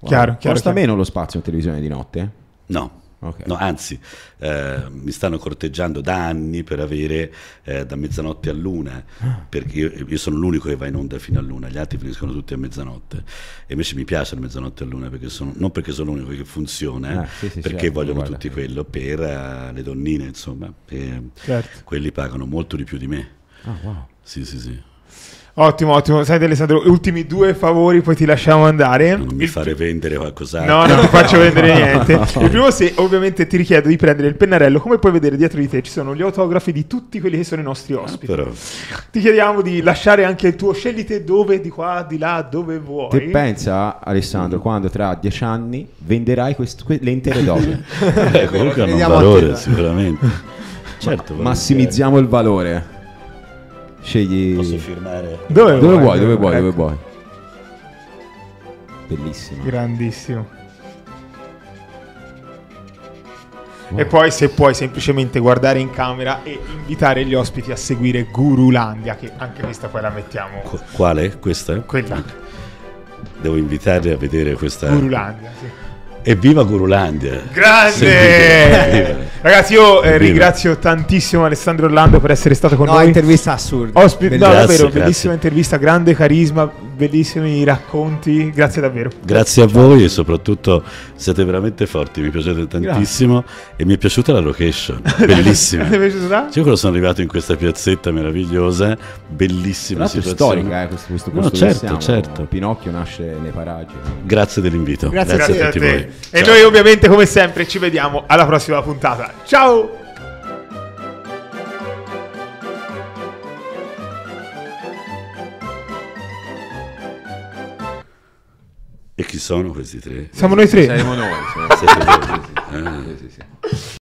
[SPEAKER 1] Wow. Chiaro, chiaro, Costa chiaro.
[SPEAKER 4] meno lo spazio in televisione di
[SPEAKER 1] notte? No. Okay. No, anzi, eh, mi stanno corteggiando da anni per avere eh, da mezzanotte a luna, ah. perché io, io, sono l'unico che va in onda fino a luna, gli altri finiscono tutti a mezzanotte. E invece mi piace la mezzanotte a luna, perché sono, non perché sono l'unico che funziona, ah, sì, sì, perché certo, vogliono guarda. tutti quello per uh, le donnine, insomma, per, certo. quelli pagano molto di più di me. Oh,
[SPEAKER 2] wow. Sì, sì, sì. Ottimo, ottimo. Senti Alessandro, ultimi due favori, poi ti lasciamo andare. Non mi
[SPEAKER 1] fare vendere qualcos'altro. No, non ti faccio vendere niente. Il primo
[SPEAKER 2] se ovviamente ti richiedo di prendere il pennarello, come puoi vedere dietro di te ci sono gli autografi di tutti quelli che sono i nostri ah, ospiti. Ah, ti chiediamo di lasciare anche il tuo scegli te dove, di qua, di là, dove vuoi. Te
[SPEAKER 4] pensa Alessandro, quando tra dieci anni venderai quest- que- le intere dote. eh, comunque hanno un valore sicuramente. Certo, Ma- massimizziamo il valore. Scegli. Posso firmare? Dove, dove vuoi, dove vuoi, dove vuoi.
[SPEAKER 2] Bellissimo. Grandissimo. Wow. E poi se puoi semplicemente guardare in camera e invitare gli ospiti a seguire Gurulandia, che anche questa poi la mettiamo. Qu-
[SPEAKER 1] quale? Questa? Quella. Devo invitarli a vedere questa. Gurulandia, sì. Evviva Gurulandia! Grande! Ragazzi, io eh, ringrazio
[SPEAKER 2] tantissimo Alessandro Orlando per essere stato con no, noi. Intervista assurda. Ospite, no, davvero, grazie. bellissima intervista, grande carisma, bellissimi racconti, grazie davvero.
[SPEAKER 1] Grazie a voi e soprattutto siete veramente forti, mi piacete tantissimo grazie. e mi è piaciuta la location, bellissima. Cioè, io quando sono arrivato in questa piazzetta meravigliosa, bellissima Però situazione. storica eh, questo, questo posto no, certo, siamo, certo. Pinocchio nasce nei paraggi. Grazie dell'invito.
[SPEAKER 4] Grazie, grazie, grazie a tutti a voi.
[SPEAKER 2] Ciao. E noi ovviamente come sempre ci vediamo alla prossima puntata. Ciao!
[SPEAKER 1] E chi sono questi tre? Siamo noi tre. Siamo noi. Siamo... Siamo... Siamo... Ah. Sì, sì, sì.